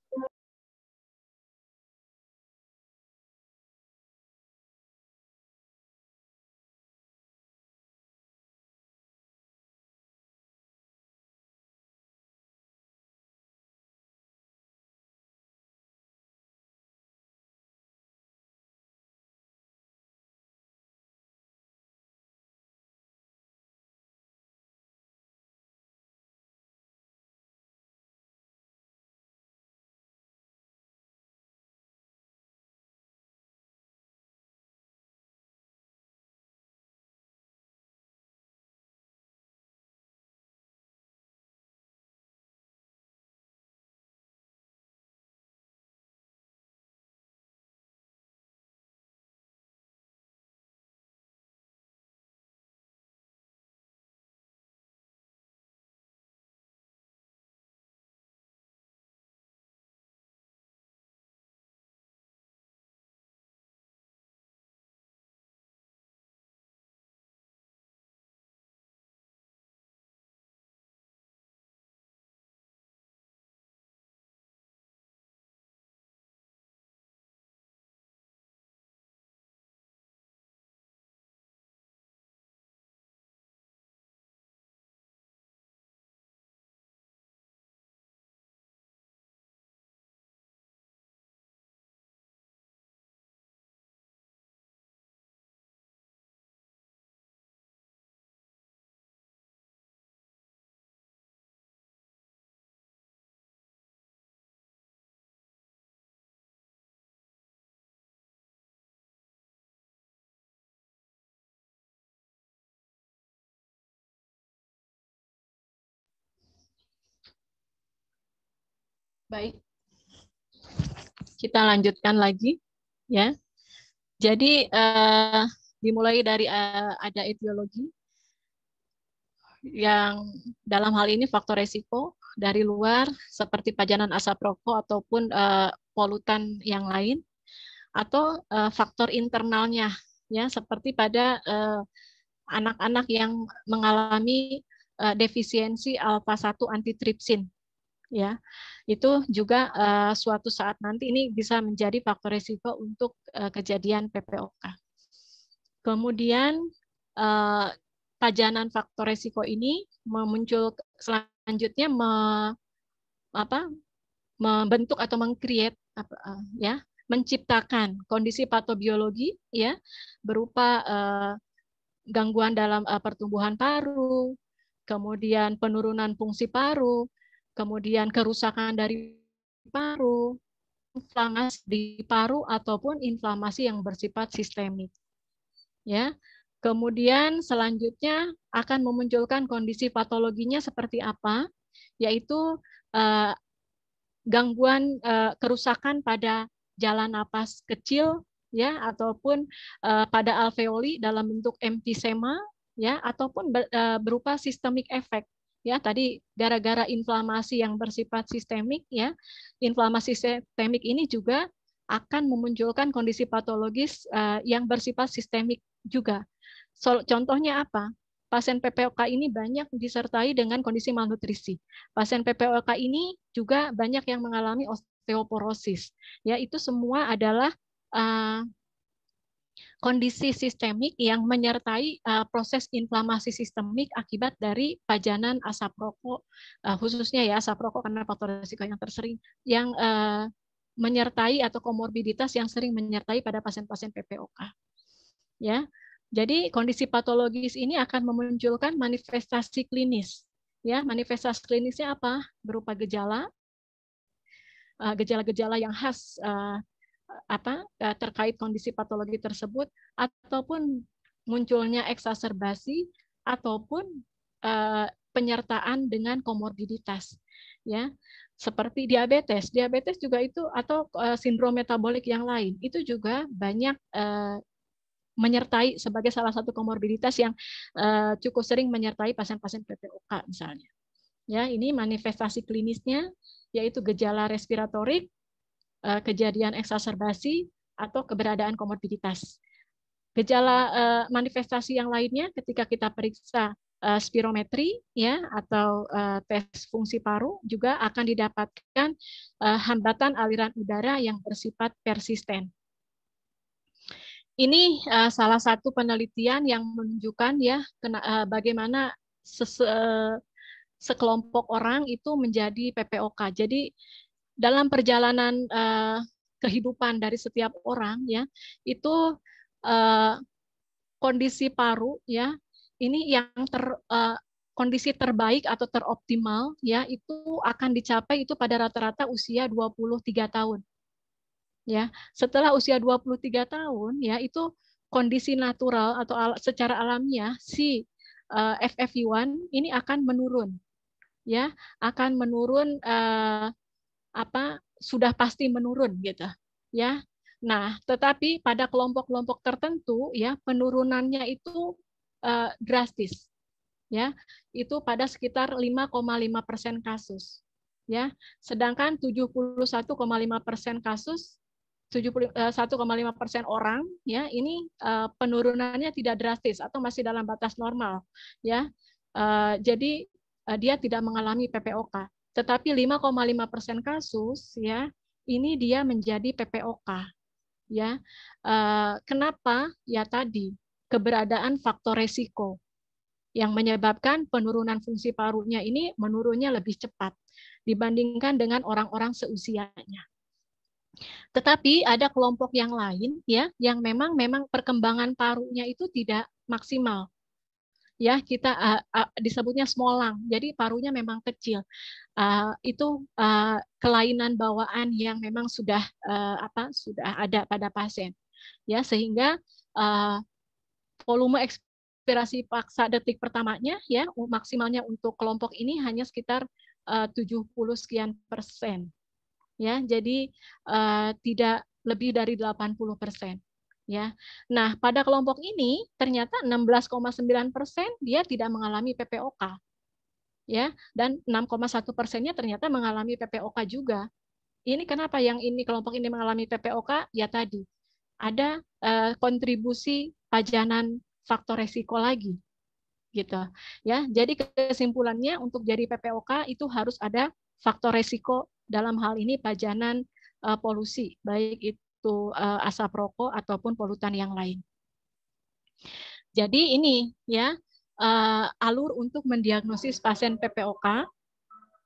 Baik. Kita lanjutkan lagi ya. Jadi uh, dimulai dari uh, ada ideologi yang dalam hal ini faktor resiko dari luar seperti pajanan asap rokok ataupun uh, polutan yang lain atau uh, faktor internalnya ya seperti pada anak-anak uh, yang mengalami uh, defisiensi alfa 1 antitripsin ya itu juga uh, suatu saat nanti ini bisa menjadi faktor resiko untuk uh, kejadian PPOK. Kemudian uh, eh, pajanan faktor resiko ini muncul selanjutnya me, apa, membentuk atau mengcreate apa, uh, ya menciptakan kondisi patobiologi ya berupa uh, gangguan dalam uh, pertumbuhan paru, kemudian penurunan fungsi paru, kemudian kerusakan dari paru, inflamasi di paru ataupun inflamasi yang bersifat sistemik. Ya. Kemudian selanjutnya akan memunculkan kondisi patologinya seperti apa, yaitu eh, gangguan eh, kerusakan pada jalan napas kecil ya ataupun eh, pada alveoli dalam bentuk emfisema ya ataupun ber, eh, berupa sistemik efek ya tadi gara-gara inflamasi yang bersifat sistemik ya inflamasi sistemik ini juga akan memunculkan kondisi patologis eh, yang bersifat sistemik juga. So, contohnya apa? Pasien PPOK ini banyak disertai dengan kondisi malnutrisi. Pasien PPOK ini juga banyak yang mengalami osteoporosis. Ya, itu semua adalah eh, kondisi sistemik yang menyertai uh, proses inflamasi sistemik akibat dari pajanan asap rokok uh, khususnya ya asap rokok karena faktor risiko yang tersering yang uh, menyertai atau komorbiditas yang sering menyertai pada pasien-pasien PPOK. Ya. Jadi kondisi patologis ini akan memunculkan manifestasi klinis. Ya, manifestasi klinisnya apa? Berupa gejala gejala-gejala yang khas apa eh, terkait kondisi patologi tersebut ataupun munculnya eksaserbasi ataupun uh, penyertaan dengan komorbiditas ya seperti diabetes diabetes juga itu atau uh, sindrom metabolik yang lain itu juga banyak uh, menyertai sebagai salah satu komorbiditas yang uh, cukup sering menyertai pasien-pasien PPOK misalnya ya ini manifestasi klinisnya yaitu gejala respiratorik Eh, kejadian eksaserbasi atau keberadaan komorbiditas. Gejala eh, manifestasi yang lainnya ketika kita periksa eh, spirometri ya atau tes fungsi paru juga akan didapatkan hambatan aliran udara yang bersifat persisten. Ini salah satu penelitian yang menunjukkan ya bagaimana sekelompok orang itu menjadi PPOK. Jadi dalam perjalanan uh, kehidupan dari setiap orang ya itu uh, kondisi paru ya ini yang ter uh, kondisi terbaik atau teroptimal ya itu akan dicapai itu pada rata-rata usia 23 tahun. Ya, setelah usia 23 tahun ya itu kondisi natural atau al secara alamiah si uh, FFV1 ini akan menurun. Ya, akan menurun uh, apa sudah pasti menurun gitu ya nah tetapi pada kelompok-kelompok tertentu ya penurunannya itu uh, drastis ya itu pada sekitar 5,5 persen kasus ya sedangkan 71,5 persen kasus 71,5 eh, persen orang ya ini uh, penurunannya tidak drastis atau masih dalam batas normal ya uh, jadi uh, dia tidak mengalami PPOK tetapi 5,5 persen kasus ya ini dia menjadi PPOK ya. Eh, kenapa? Ya tadi keberadaan faktor resiko yang menyebabkan penurunan fungsi parunya ini menurunnya lebih cepat dibandingkan dengan orang-orang seusianya. Tetapi ada kelompok yang lain ya yang memang memang perkembangan parunya itu tidak maksimal ya kita uh, uh, disebutnya smolang. Jadi parunya memang kecil. Uh, itu uh, kelainan bawaan yang memang sudah uh, apa sudah ada pada pasien. Ya sehingga uh, volume ekspirasi paksa detik pertamanya ya maksimalnya untuk kelompok ini hanya sekitar eh, uh, 70 sekian persen. Ya, jadi uh, tidak lebih dari 80 persen ya. Nah, pada kelompok ini ternyata 16,9 persen dia tidak mengalami PPOK, ya, dan 6,1 persennya ternyata mengalami PPOK juga. Ini kenapa yang ini kelompok ini mengalami PPOK? Ya tadi ada eh, kontribusi pajanan faktor resiko lagi, gitu, ya. Jadi kesimpulannya untuk jadi PPOK itu harus ada faktor resiko dalam hal ini pajanan uh, polusi, baik itu itu eh, asap rokok ataupun polutan yang lain. Jadi ini ya eh, alur untuk mendiagnosis pasien PPOK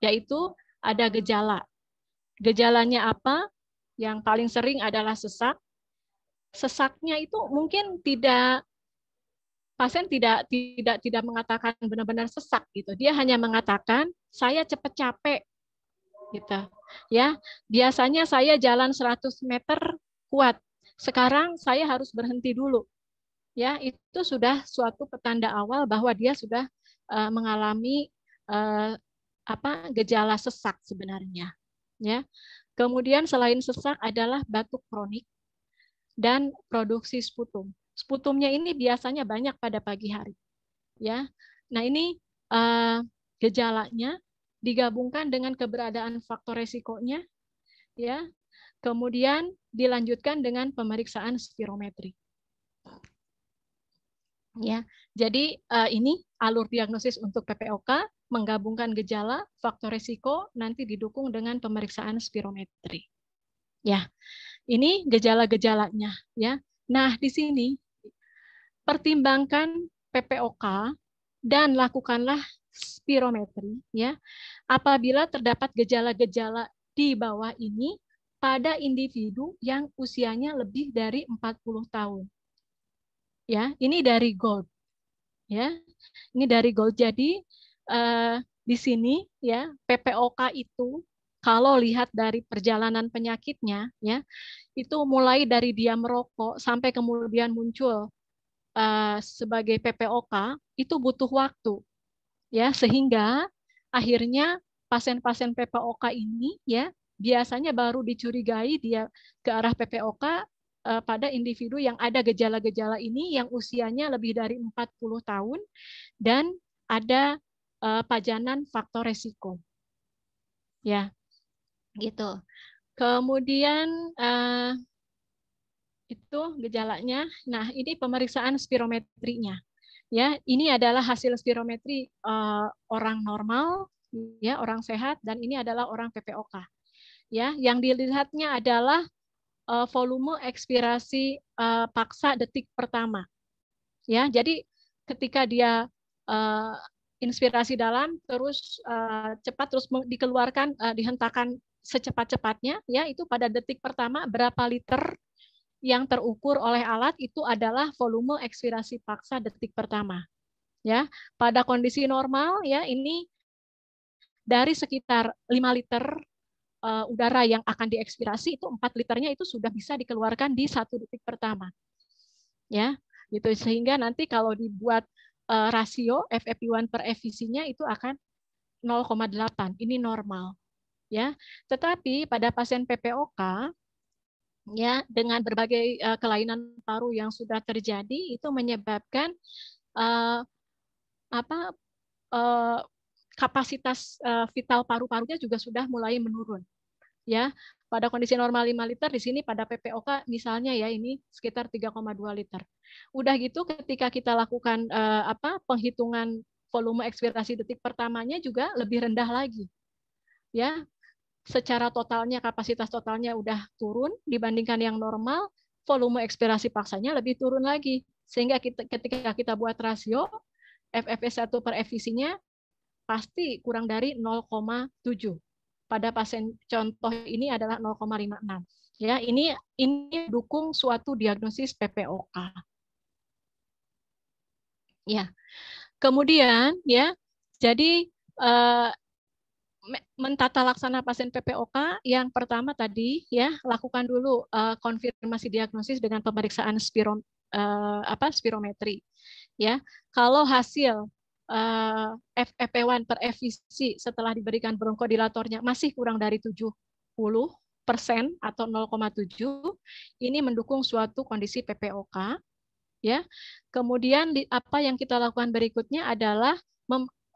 yaitu ada gejala. Gejalanya apa? Yang paling sering adalah sesak. Sesaknya itu mungkin tidak pasien tidak tidak tidak mengatakan benar-benar sesak gitu. Dia hanya mengatakan saya cepat capek gitu. Ya, biasanya saya jalan 100 meter kuat. Sekarang saya harus berhenti dulu. Ya, itu sudah suatu petanda awal bahwa dia sudah uh, mengalami uh, apa gejala sesak sebenarnya. Ya. Kemudian selain sesak adalah batuk kronik dan produksi sputum. Sputumnya ini biasanya banyak pada pagi hari. Ya. Nah, ini uh, gejalanya digabungkan dengan keberadaan faktor resikonya ya. Kemudian dilanjutkan dengan pemeriksaan spirometri. Ya, jadi eh, ini alur diagnosis untuk PPOK menggabungkan gejala, faktor risiko, nanti didukung dengan pemeriksaan spirometri. Ya, ini gejala-gejalanya. Ya, nah di sini pertimbangkan PPOK dan lakukanlah spirometri. Ya, apabila terdapat gejala-gejala di bawah ini, pada individu yang usianya lebih dari 40 tahun. Ya, ini dari Gold. Ya. Ini dari Gold. Jadi eh, di sini ya PPOK itu kalau lihat dari perjalanan penyakitnya ya itu mulai dari dia merokok sampai kemudian muncul uh, sebagai PPOK itu butuh waktu ya sehingga akhirnya pasien-pasien PPOK ini ya biasanya baru dicurigai dia ke arah PPOK eh, pada individu yang ada gejala-gejala ini yang usianya lebih dari 40 tahun dan ada eh, pajanan faktor resiko. Ya. Gitu. Kemudian eh, itu gejalanya. Nah, ini pemeriksaan spirometrinya. Ya, ini adalah hasil spirometri orang normal, ya, orang sehat dan ini adalah orang PPOK ya yang dilihatnya adalah uh, volume ekspirasi uh, paksa detik pertama ya jadi ketika dia uh, inspirasi dalam terus uh, cepat terus dikeluarkan uh, dihentakan secepat-cepatnya ya itu pada detik pertama berapa liter yang terukur oleh alat itu adalah volume ekspirasi paksa detik pertama ya pada kondisi normal ya ini dari sekitar 5 liter uh, udara yang akan diekspirasi itu 4 liternya itu sudah bisa dikeluarkan di satu detik pertama. Ya, gitu sehingga nanti kalau dibuat uh, rasio FFP1 per fvc itu akan 0,8. Ini normal. Ya. Tetapi pada pasien PPOK ya dengan berbagai uh, kelainan paru yang sudah terjadi itu menyebabkan uh, apa uh, kapasitas eh, vital paru-parunya juga sudah mulai menurun. Ya, pada kondisi normal 5 liter di sini pada PPOK misalnya ya ini sekitar 3,2 liter. Udah gitu ketika kita lakukan eh, apa penghitungan volume ekspirasi detik pertamanya juga lebih rendah lagi. Ya, secara totalnya kapasitas totalnya udah turun dibandingkan yang normal, volume ekspirasi paksanya lebih turun lagi. Sehingga kita, ketika kita buat rasio FFS1 per efisinya pasti kurang dari 0,7. Pada pasien contoh ini adalah 0,56. Ya, ini ini dukung suatu diagnosis PPOK. Ya. Kemudian ya, jadi eh, mentata laksana pasien PPOK yang pertama tadi ya lakukan dulu uh, konfirmasi diagnosis dengan pemeriksaan spirom uh, apa spirometri ya kalau hasil Eh, ffp 1 e per FVC e setelah diberikan bronkodilatornya masih kurang dari 70 persen atau 0,7 ini mendukung suatu kondisi PPOK ya kemudian apa yang kita lakukan berikutnya adalah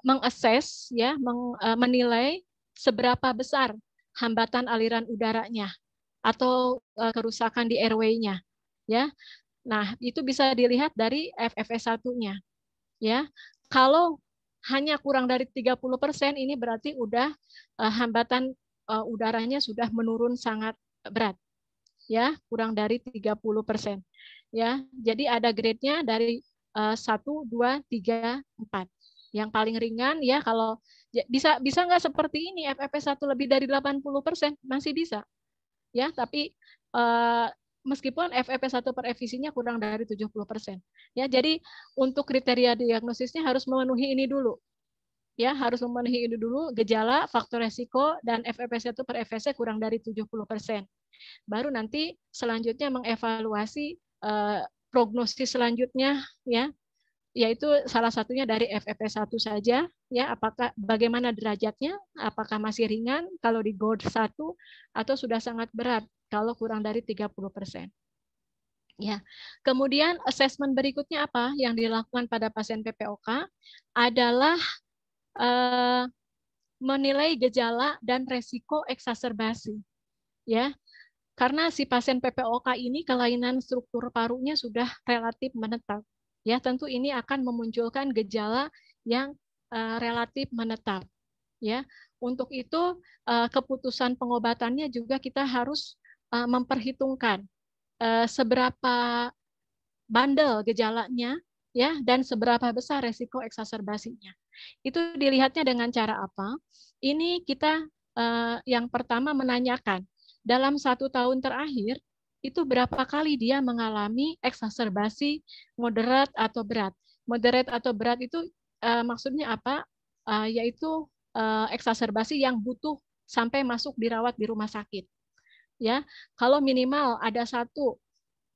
mengakses ya eh, menilai seberapa besar hambatan aliran udaranya atau eh, kerusakan di airway-nya ya nah itu bisa dilihat dari FFS1-nya e ya kalau hanya kurang dari 30 persen, ini berarti udah uh, hambatan uh, udaranya sudah menurun sangat berat. Ya, kurang dari 30 persen. Ya, jadi ada grade-nya dari eh, satu, dua, tiga, empat. yang paling ringan ya kalau ya, bisa bisa nggak seperti ini FFP1 lebih dari 80% masih bisa ya tapi uh, meskipun FEP1 per fvc e kurang dari 70%. Ya, jadi untuk kriteria diagnosisnya harus memenuhi ini dulu. Ya, harus memenuhi ini dulu gejala, faktor resiko dan FEP1 per FVC e kurang dari 70%. Baru nanti selanjutnya mengevaluasi eh, prognosis selanjutnya ya yaitu salah satunya dari FFP1 saja ya apakah bagaimana derajatnya apakah masih ringan kalau di Gold 1 atau sudah sangat berat kalau kurang dari 30%. Ya. Kemudian assessment berikutnya apa yang dilakukan pada pasien PPOK adalah eh, menilai gejala dan resiko eksaserbasi. Ya. Karena si pasien PPOK ini kelainan struktur parunya sudah relatif menetap ya tentu ini akan memunculkan gejala yang uh, relatif menetap ya untuk itu uh, keputusan pengobatannya juga kita harus uh, memperhitungkan uh, seberapa bandel gejalanya ya dan seberapa besar resiko eksaserbasinya itu dilihatnya dengan cara apa ini kita uh, yang pertama menanyakan dalam satu tahun terakhir itu berapa kali dia mengalami eksaserbasi moderat atau berat. Moderat atau berat itu uh, maksudnya apa? Uh, yaitu uh, eksaserbasi yang butuh sampai masuk dirawat di rumah sakit. Ya, kalau minimal ada satu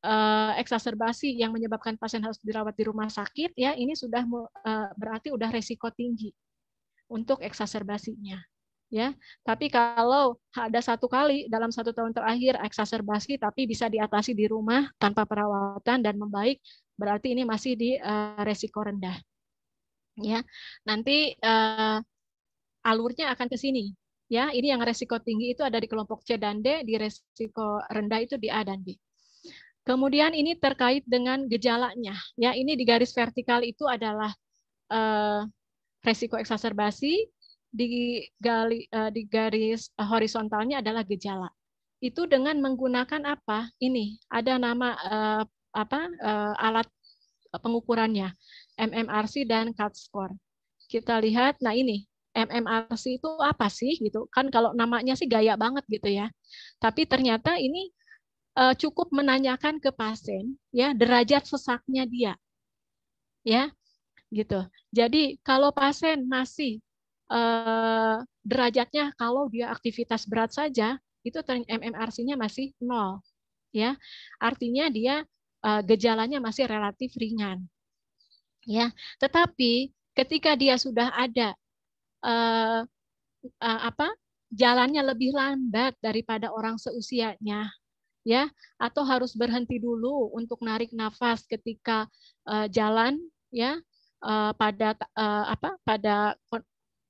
uh, eksaserbasi yang menyebabkan pasien harus dirawat di rumah sakit, ya ini sudah uh, berarti sudah resiko tinggi untuk eksaserbasinya ya. Tapi kalau ada satu kali dalam satu tahun terakhir eksaserbasi tapi bisa diatasi di rumah tanpa perawatan dan membaik, berarti ini masih di uh, resiko rendah. Ya. Nanti uh, alurnya akan ke sini. Ya, ini yang resiko tinggi itu ada di kelompok C dan D, di resiko rendah itu di A dan B. Kemudian ini terkait dengan gejalanya. Ya, ini di garis vertikal itu adalah uh, resiko eksaserbasi, di, uh, eh, di garis eh, horizontalnya adalah gejala. Itu dengan menggunakan apa? Ini ada nama uh, apa uh, alat pengukurannya, MMRC dan CAT score. Kita lihat, nah ini MMRC itu apa sih gitu? Kan kalau namanya sih gaya banget gitu ya. Tapi ternyata ini cukup menanyakan ke pasien ya derajat sesaknya dia. Ya. Gitu. Jadi kalau pasien masih Eh, derajatnya kalau dia aktivitas berat saja itu MMRC-nya masih nol, ya. Artinya dia eh, gejalanya masih relatif ringan, ya. Tetapi ketika dia sudah ada eh, apa jalannya lebih lambat daripada orang seusianya, ya, atau harus berhenti dulu untuk narik nafas ketika jalan, ya, pada apa pada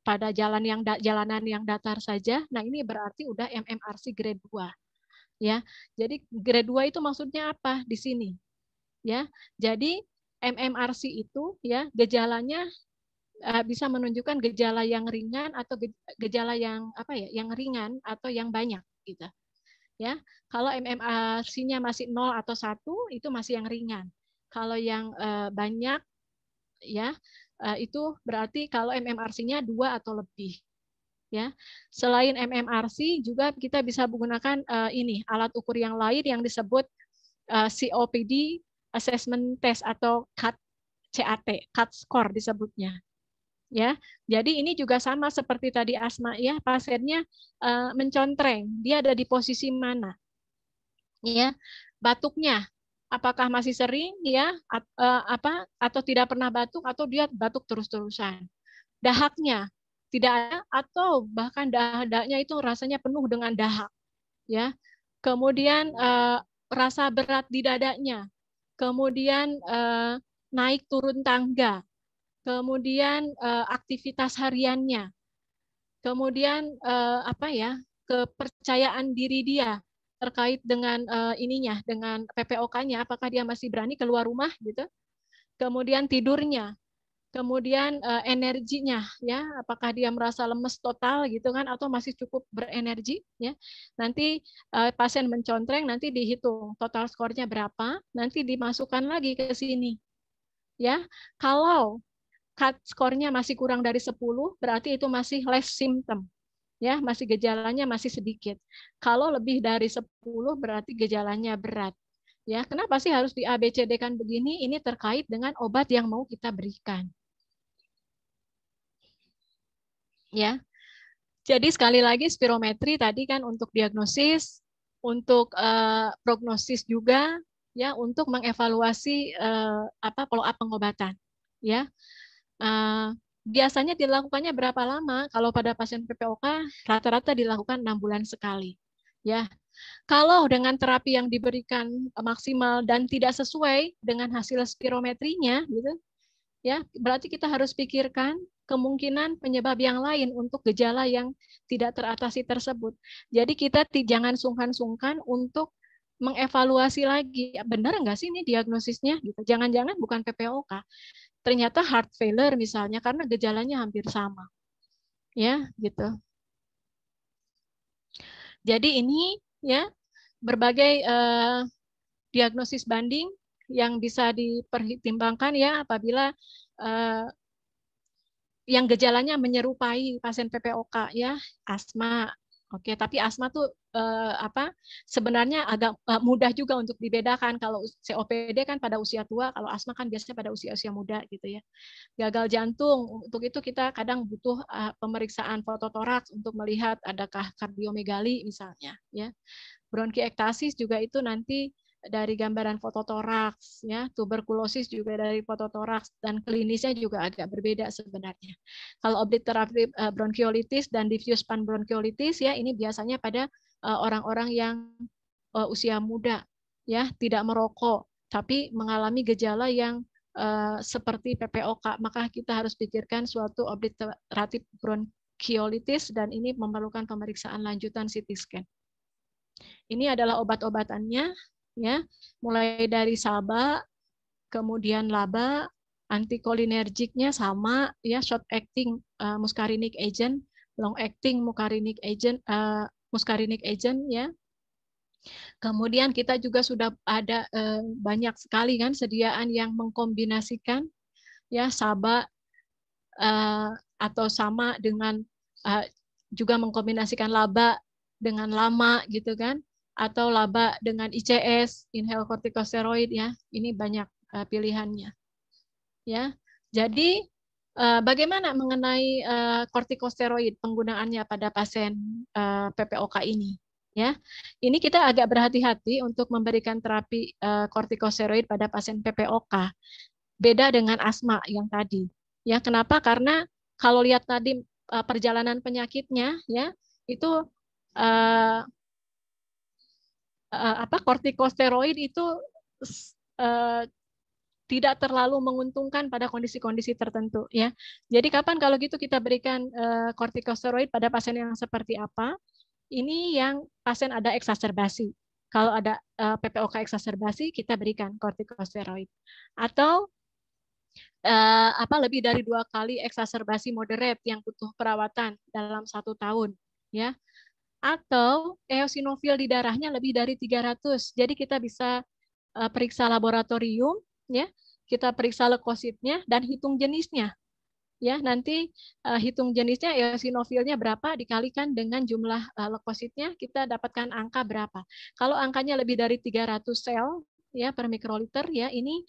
pada jalan yang jalanan yang datar saja. Nah, ini berarti udah MMRC grade 2. Ya. Jadi grade 2 itu maksudnya apa di sini? Ya. Jadi MMRC itu ya gejalanya uh, bisa menunjukkan gejala yang ringan atau gejala yang apa ya, yang ringan atau yang banyak gitu. Ya. Kalau MMRC-nya masih 0 atau 1 itu masih yang ringan. Kalau yang uh, banyak ya Eh, itu berarti kalau MMRC-nya dua atau lebih. Ya, selain MMRC juga kita bisa menggunakan uh, ini alat ukur yang lain yang disebut uh, eh, COPD assessment test atau CAT CAT CAT score disebutnya. Ya, jadi ini juga sama seperti tadi asma ya pasiennya uh, mencontreng, dia ada di posisi mana, ya batuknya apakah masih sering ya apa atau tidak pernah batuk atau dia batuk terus-terusan. Dahaknya tidak ada atau bahkan dahaknya itu rasanya penuh dengan dahak. Ya. Kemudian eh, rasa berat di dadanya. Kemudian eh, naik turun tangga. Kemudian aktivitas hariannya. Kemudian apa ya? kepercayaan diri dia terkait dengan uh, ininya, dengan PPOK-nya, apakah dia masih berani keluar rumah gitu. Kemudian tidurnya, kemudian uh, energinya ya, apakah dia merasa lemes total gitu kan atau masih cukup berenergi ya. Nanti uh, pasien mencontreng nanti dihitung total skornya berapa, nanti dimasukkan lagi ke sini. Ya, kalau cut skornya masih kurang dari 10, berarti itu masih less symptom ya masih gejalanya masih sedikit. Kalau lebih dari 10 berarti gejalanya berat. Ya, kenapa sih harus di ABCD kan begini? Ini terkait dengan obat yang mau kita berikan. Ya. Jadi sekali lagi spirometri tadi kan untuk diagnosis, untuk uh, prognosis juga ya untuk mengevaluasi uh, apa follow up pengobatan ya. Uh, biasanya dilakukannya berapa lama? Kalau pada pasien PPOK rata-rata dilakukan enam bulan sekali. Ya, kalau dengan terapi yang diberikan eh, maksimal dan tidak sesuai dengan hasil spirometrinya, gitu, ya berarti kita harus pikirkan kemungkinan penyebab yang lain untuk gejala yang tidak teratasi tersebut. Jadi kita jangan sungkan-sungkan untuk mengevaluasi lagi benar nggak sih ini diagnosisnya gitu. jangan-jangan bukan PPOK ternyata heart failure misalnya karena gejalanya hampir sama. Ya, gitu. Jadi ini ya berbagai eh, diagnosis banding yang bisa dipertimbangkan ya apabila eh, yang gejalanya menyerupai pasien PPOK ya asma Oke, tapi asma tuh eh, apa? Sebenarnya agak eh, mudah juga untuk dibedakan kalau COPD kan pada usia tua, kalau asma kan biasanya pada usia-usia muda gitu ya. Gagal jantung, untuk itu kita kadang butuh eh, pemeriksaan fototoraks untuk melihat adakah kardiomegali misalnya, ya. Bronkiektasis juga itu nanti dari gambaran fototoraks, ya, tuberkulosis juga dari fototoraks dan klinisnya juga agak berbeda sebenarnya. Kalau obliteratif e, bronkiolitis dan diffuse panbronkiolitis ya ini biasanya pada e, orang-orang yang e, usia muda ya, tidak merokok tapi mengalami gejala yang seperti PPOK, maka kita harus pikirkan suatu obliteratif bronchiolitis dan ini memerlukan pemeriksaan lanjutan CT scan. Ini adalah obat-obatannya ya mulai dari saba kemudian laba antikolinergiknya sama ya short acting uh, muscarinic agent long acting muscarinic agent uh, muscarinic agent ya Kemudian kita juga sudah ada uh, banyak sekali kan sediaan yang mengkombinasikan ya saba uh, atau sama dengan uh, juga mengkombinasikan laba dengan lama gitu kan atau laba dengan ICS, inhale corticosteroid ya. Ini banyak uh, pilihannya. Ya. Jadi uh, bagaimana mengenai uh, eh, kortikosteroid penggunaannya pada pasien uh, PPOK ini? Ya. Ini kita agak berhati-hati untuk memberikan terapi uh, kortikosteroid pada pasien PPOK. Beda dengan asma yang tadi. Ya, kenapa? Karena kalau lihat tadi uh, perjalanan penyakitnya ya, itu uh, uh, apa kortikosteroid itu uh, tidak terlalu menguntungkan pada kondisi-kondisi tertentu ya. Jadi kapan kalau gitu kita berikan uh, kortikosteroid pada pasien yang seperti apa? Ini yang pasien ada eksacerbasi. Kalau ada uh, PPOK eksacerbasi kita berikan kortikosteroid. Atau uh, apa lebih dari dua kali eksacerbasi moderate yang butuh perawatan dalam satu tahun ya atau eosinofil di darahnya lebih dari 300. Jadi kita bisa eh, periksa laboratorium ya, kita periksa leukositnya dan hitung jenisnya. Ya, nanti eh, hitung jenisnya eosinofilnya berapa dikalikan dengan jumlah uh, leukositnya kita dapatkan angka berapa. Kalau angkanya lebih dari 300 sel ya per mikroliter ya ini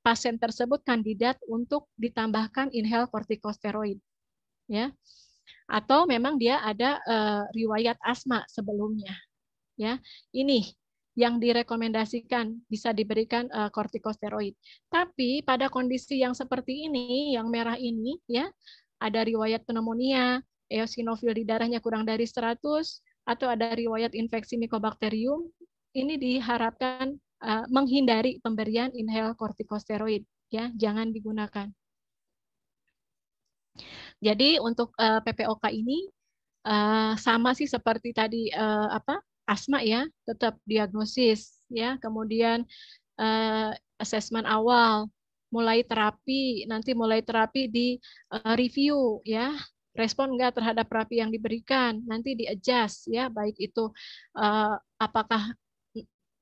pasien tersebut kandidat untuk ditambahkan inhal kortikosteroid. Ya atau memang dia ada uh, riwayat asma sebelumnya. Ya, ini yang direkomendasikan bisa diberikan uh, kortikosteroid. Tapi pada kondisi yang seperti ini, yang merah ini, ya ada riwayat pneumonia, eosinofil di darahnya kurang dari 100, atau ada riwayat infeksi mikobakterium, ini diharapkan uh, menghindari pemberian inhale kortikosteroid. Ya, jangan digunakan. Jadi untuk uh, eh, PPOK ini uh, sama sih seperti tadi uh, apa asma ya, tetap diagnosis ya, kemudian uh, asesmen awal, mulai terapi, nanti mulai terapi di uh, review ya, respon enggak terhadap terapi yang diberikan, nanti di adjust ya, baik itu uh, apakah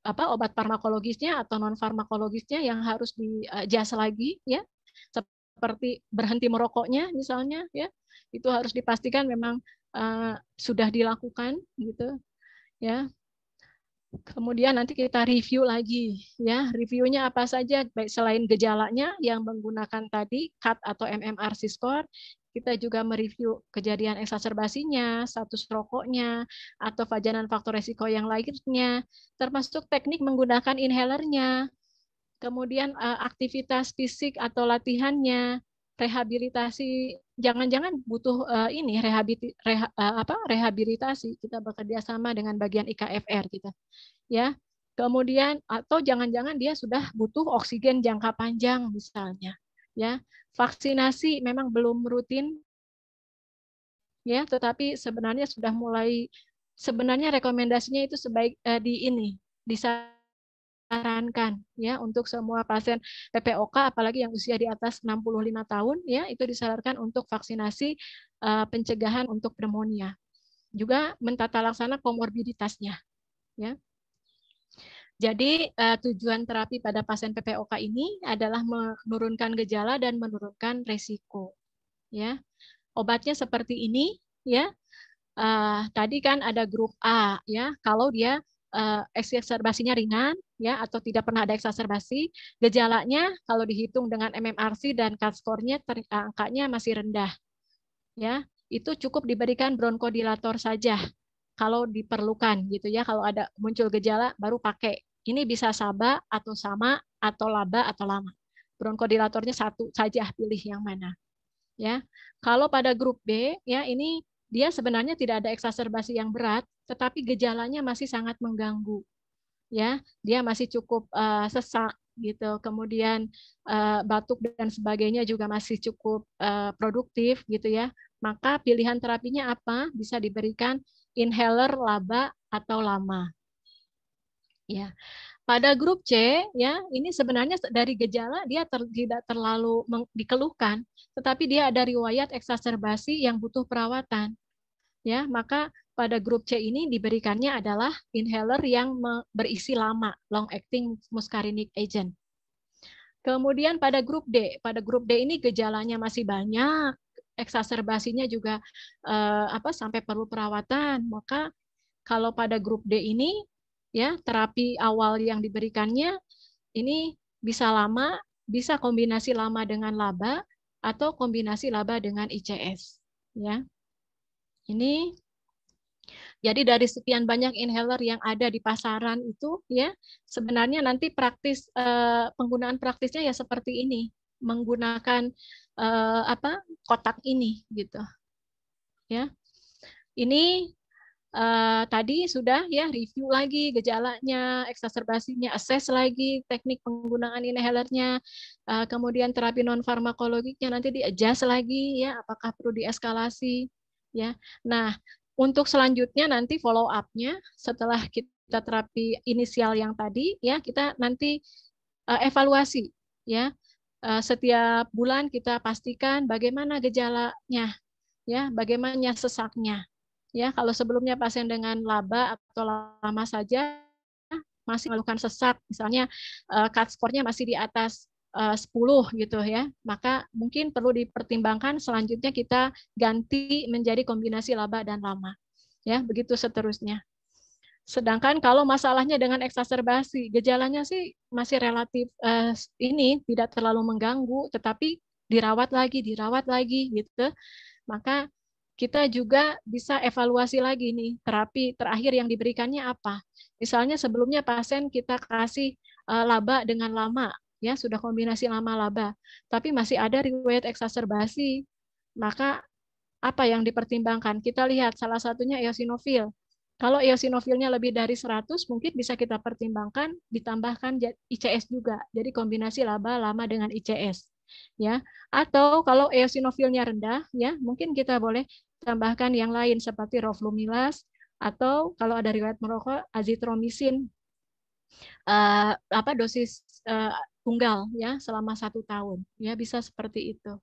apa obat farmakologisnya atau non farmakologisnya yang harus di adjust lagi ya seperti berhenti merokoknya misalnya ya itu harus dipastikan memang uh, sudah dilakukan gitu ya kemudian nanti kita review lagi ya reviewnya apa saja baik selain gejalanya yang menggunakan tadi CAT atau MMRC score kita juga mereview kejadian eksacerbasinya, status rokoknya, atau fajanan faktor resiko yang lainnya, termasuk teknik menggunakan inhalernya, kemudian uh, aktivitas fisik atau latihannya, rehabilitasi, jangan-jangan butuh uh, ini rehabiti, reha, uh, apa rehabilitasi. Kita bekerja sama dengan bagian IKFR kita, ya. Kemudian atau jangan-jangan dia sudah butuh oksigen jangka panjang misalnya, ya. Vaksinasi memang belum rutin, ya. Tetapi sebenarnya sudah mulai sebenarnya rekomendasinya itu sebaik uh, di ini di disarankan ya untuk semua pasien PPOK apalagi yang usia di atas 65 tahun ya itu disarankan untuk vaksinasi uh, pencegahan untuk pneumonia. Juga mentata laksana komorbiditasnya ya. Jadi uh, tujuan terapi pada pasien PPOK ini adalah menurunkan gejala dan menurunkan resiko ya. Obatnya seperti ini ya. Uh, tadi kan ada grup A ya. Kalau dia uh, ringan, ya atau tidak pernah ada eksacerbasi, gejalanya kalau dihitung dengan MMRC dan CAT score-nya angkanya masih rendah. Ya, itu cukup diberikan bronkodilator saja kalau diperlukan gitu ya. Kalau ada muncul gejala baru pakai. Ini bisa saba atau sama atau laba atau lama. Bronkodilatornya satu saja pilih yang mana. Ya. Kalau pada grup B ya ini dia sebenarnya tidak ada eksacerbasi yang berat, tetapi gejalanya masih sangat mengganggu ya dia masih cukup uh, sesak gitu kemudian uh, batuk dan sebagainya juga masih cukup uh, produktif gitu ya maka pilihan terapinya apa bisa diberikan inhaler laba atau lama ya pada grup C ya ini sebenarnya dari gejala dia ter, tidak terlalu dikeluhkan tetapi dia ada riwayat eksaserbasi yang butuh perawatan ya maka pada grup C ini diberikannya adalah inhaler yang berisi lama, long acting muscarinic agent. Kemudian pada grup D, pada grup D ini gejalanya masih banyak, eksaserbasinya juga eh, apa sampai perlu perawatan. Maka kalau pada grup D ini ya terapi awal yang diberikannya ini bisa lama, bisa kombinasi lama dengan laba atau kombinasi laba dengan ICS ya. Ini jadi dari sekian banyak inhaler yang ada di pasaran itu ya sebenarnya nanti praktis eh, penggunaan praktisnya ya seperti ini menggunakan eh, apa kotak ini gitu. Ya. Ini eh, tadi sudah ya review lagi gejalanya, eksaserbasinya, assess lagi teknik penggunaan inhalernya, eh, kemudian terapi non farmakologiknya nanti di adjust lagi ya apakah perlu dieskalasi ya. Nah, untuk selanjutnya nanti follow up-nya setelah kita terapi inisial yang tadi ya kita nanti uh, evaluasi ya. Uh, setiap bulan kita pastikan bagaimana gejalanya ya, bagaimana sesaknya. Ya, kalau sebelumnya pasien dengan laba atau lama saja masih melakukan sesak, misalnya uh, cut score-nya masih di atas 10 eh, gitu ya, maka mungkin perlu dipertimbangkan selanjutnya kita ganti menjadi kombinasi laba dan lama. Ya, begitu seterusnya. Sedangkan kalau masalahnya dengan eksaserbasi gejalanya sih masih relatif uh, ini tidak terlalu mengganggu, tetapi dirawat lagi, dirawat lagi gitu. Maka kita juga bisa evaluasi lagi nih terapi terakhir yang diberikannya apa. Misalnya sebelumnya pasien kita kasih eh, laba dengan lama, ya sudah kombinasi lama laba, tapi masih ada riwayat eksacerbasi, maka apa yang dipertimbangkan? Kita lihat salah satunya eosinofil. Kalau eosinofilnya lebih dari 100, mungkin bisa kita pertimbangkan ditambahkan ICS juga. Jadi kombinasi laba lama dengan ICS. Ya, atau kalau eosinofilnya rendah, ya mungkin kita boleh tambahkan yang lain seperti roflumilast atau kalau ada riwayat merokok azitromisin uh, apa dosis eh, tunggal ya selama satu tahun ya bisa seperti itu.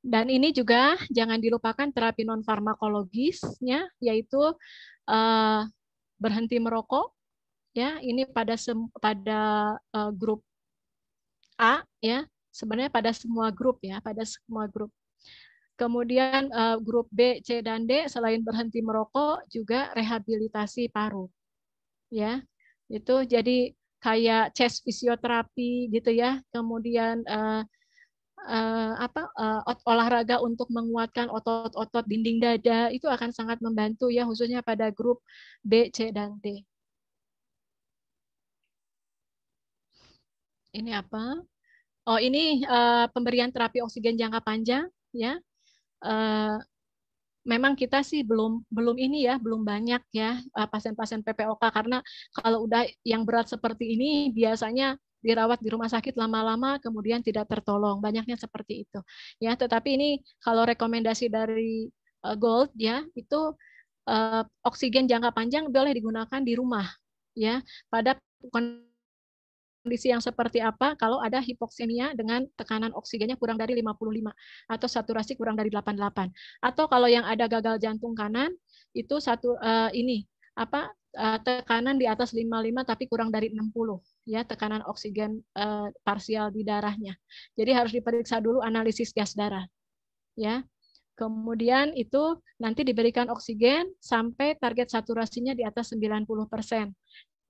Dan ini juga jangan dilupakan terapi non farmakologisnya yaitu eh, berhenti merokok ya ini pada sem pada eh, grup A ya sebenarnya pada semua grup ya pada semua grup. Kemudian eh, grup B, C dan D selain berhenti merokok juga rehabilitasi paru. Ya. Itu jadi kayak chest fisioterapi gitu ya, kemudian uh, uh, apa uh, olahraga untuk menguatkan otot-otot dinding dada itu akan sangat membantu ya khususnya pada grup B, C dan D. Ini apa? Oh ini uh, pemberian terapi oksigen jangka panjang ya. Uh, memang kita sih belum belum ini ya, belum banyak ya eh, pasien-pasien PPOK karena kalau udah yang berat seperti ini biasanya dirawat di rumah sakit lama-lama kemudian tidak tertolong. Banyaknya seperti itu. Ya, tetapi ini kalau rekomendasi dari eh, Gold ya, itu eh, oksigen jangka panjang boleh digunakan di rumah ya pada kondisi yang seperti apa kalau ada hipoksemia dengan tekanan oksigennya kurang dari 55 atau saturasi kurang dari 88 atau kalau yang ada gagal jantung kanan itu satu uh, ini apa uh, tekanan di atas 55 tapi kurang dari 60 ya tekanan oksigen uh, parsial di darahnya. Jadi harus diperiksa dulu analisis gas darah. Ya. Kemudian itu nanti diberikan oksigen sampai target saturasinya di atas 90%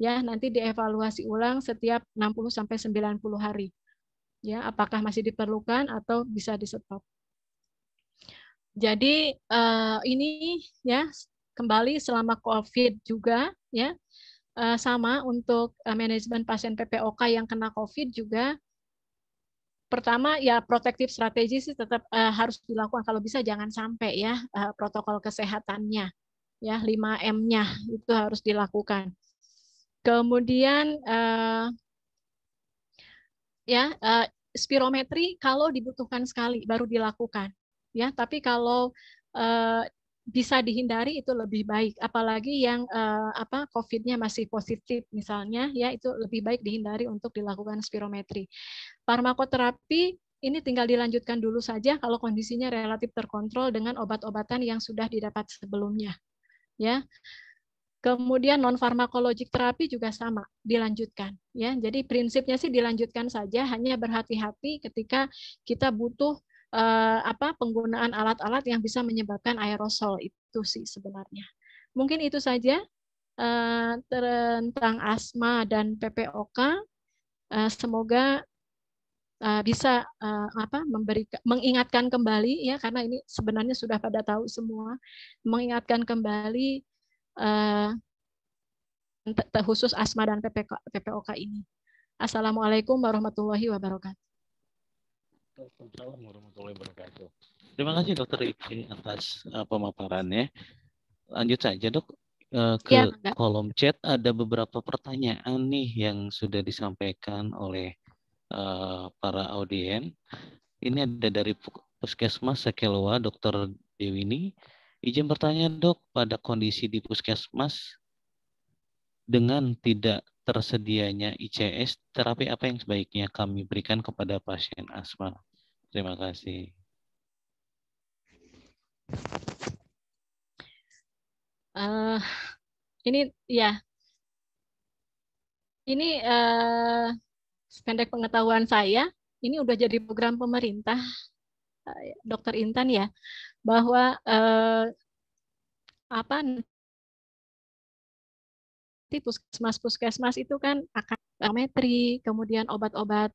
ya nanti dievaluasi ulang setiap 60 sampai 90 hari. Ya, apakah masih diperlukan atau bisa di stop. Jadi uh, ini ya kembali selama COVID juga ya uh, sama untuk uh, manajemen pasien PPOK yang kena COVID juga. Pertama ya protektif strategi sih tetap uh, harus dilakukan kalau bisa jangan sampai ya uh, protokol kesehatannya ya 5M-nya itu harus dilakukan Kemudian uh, ya uh, spirometri kalau dibutuhkan sekali baru dilakukan ya, tapi kalau uh, bisa dihindari itu lebih baik apalagi yang uh, apa COVID-nya masih positif misalnya ya itu lebih baik dihindari untuk dilakukan spirometri. Farmakoterapi ini tinggal dilanjutkan dulu saja kalau kondisinya relatif terkontrol dengan obat-obatan yang sudah didapat sebelumnya. Ya. Kemudian non farmakologik terapi juga sama dilanjutkan ya. Jadi prinsipnya sih dilanjutkan saja hanya berhati-hati ketika kita butuh eh, apa penggunaan alat-alat yang bisa menyebabkan aerosol itu sih sebenarnya. Mungkin itu saja eh, tentang asma dan PPOK. Eh, semoga eh, bisa eh, apa memberi mengingatkan kembali ya karena ini sebenarnya sudah pada tahu semua mengingatkan kembali uh, khusus asma dan PPK, PPOK ini. Assalamualaikum warahmatullahi wabarakatuh. Terima kasih Dokter Iki atas uh, pemaparannya. Lanjut saja dok uh, ke ya, kolom chat ada beberapa pertanyaan nih yang sudah disampaikan oleh uh, para audiens Ini ada dari Puskesmas Sekeloa Dokter Dewini. Izin bertanya dok, pada kondisi di puskesmas dengan tidak tersedianya ICS, terapi apa yang sebaiknya kami berikan kepada pasien asma? Terima kasih. Uh, ini ya, ini uh, eh, pendek pengetahuan saya, ini udah jadi program pemerintah, eh, Dokter Intan ya bahwa eh, apa nanti puskesmas-puskesmas itu kan akan parametri, kemudian obat-obat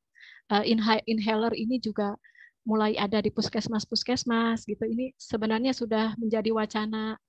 eh, inhaler ini juga mulai ada di puskesmas-puskesmas gitu. Ini sebenarnya sudah menjadi wacana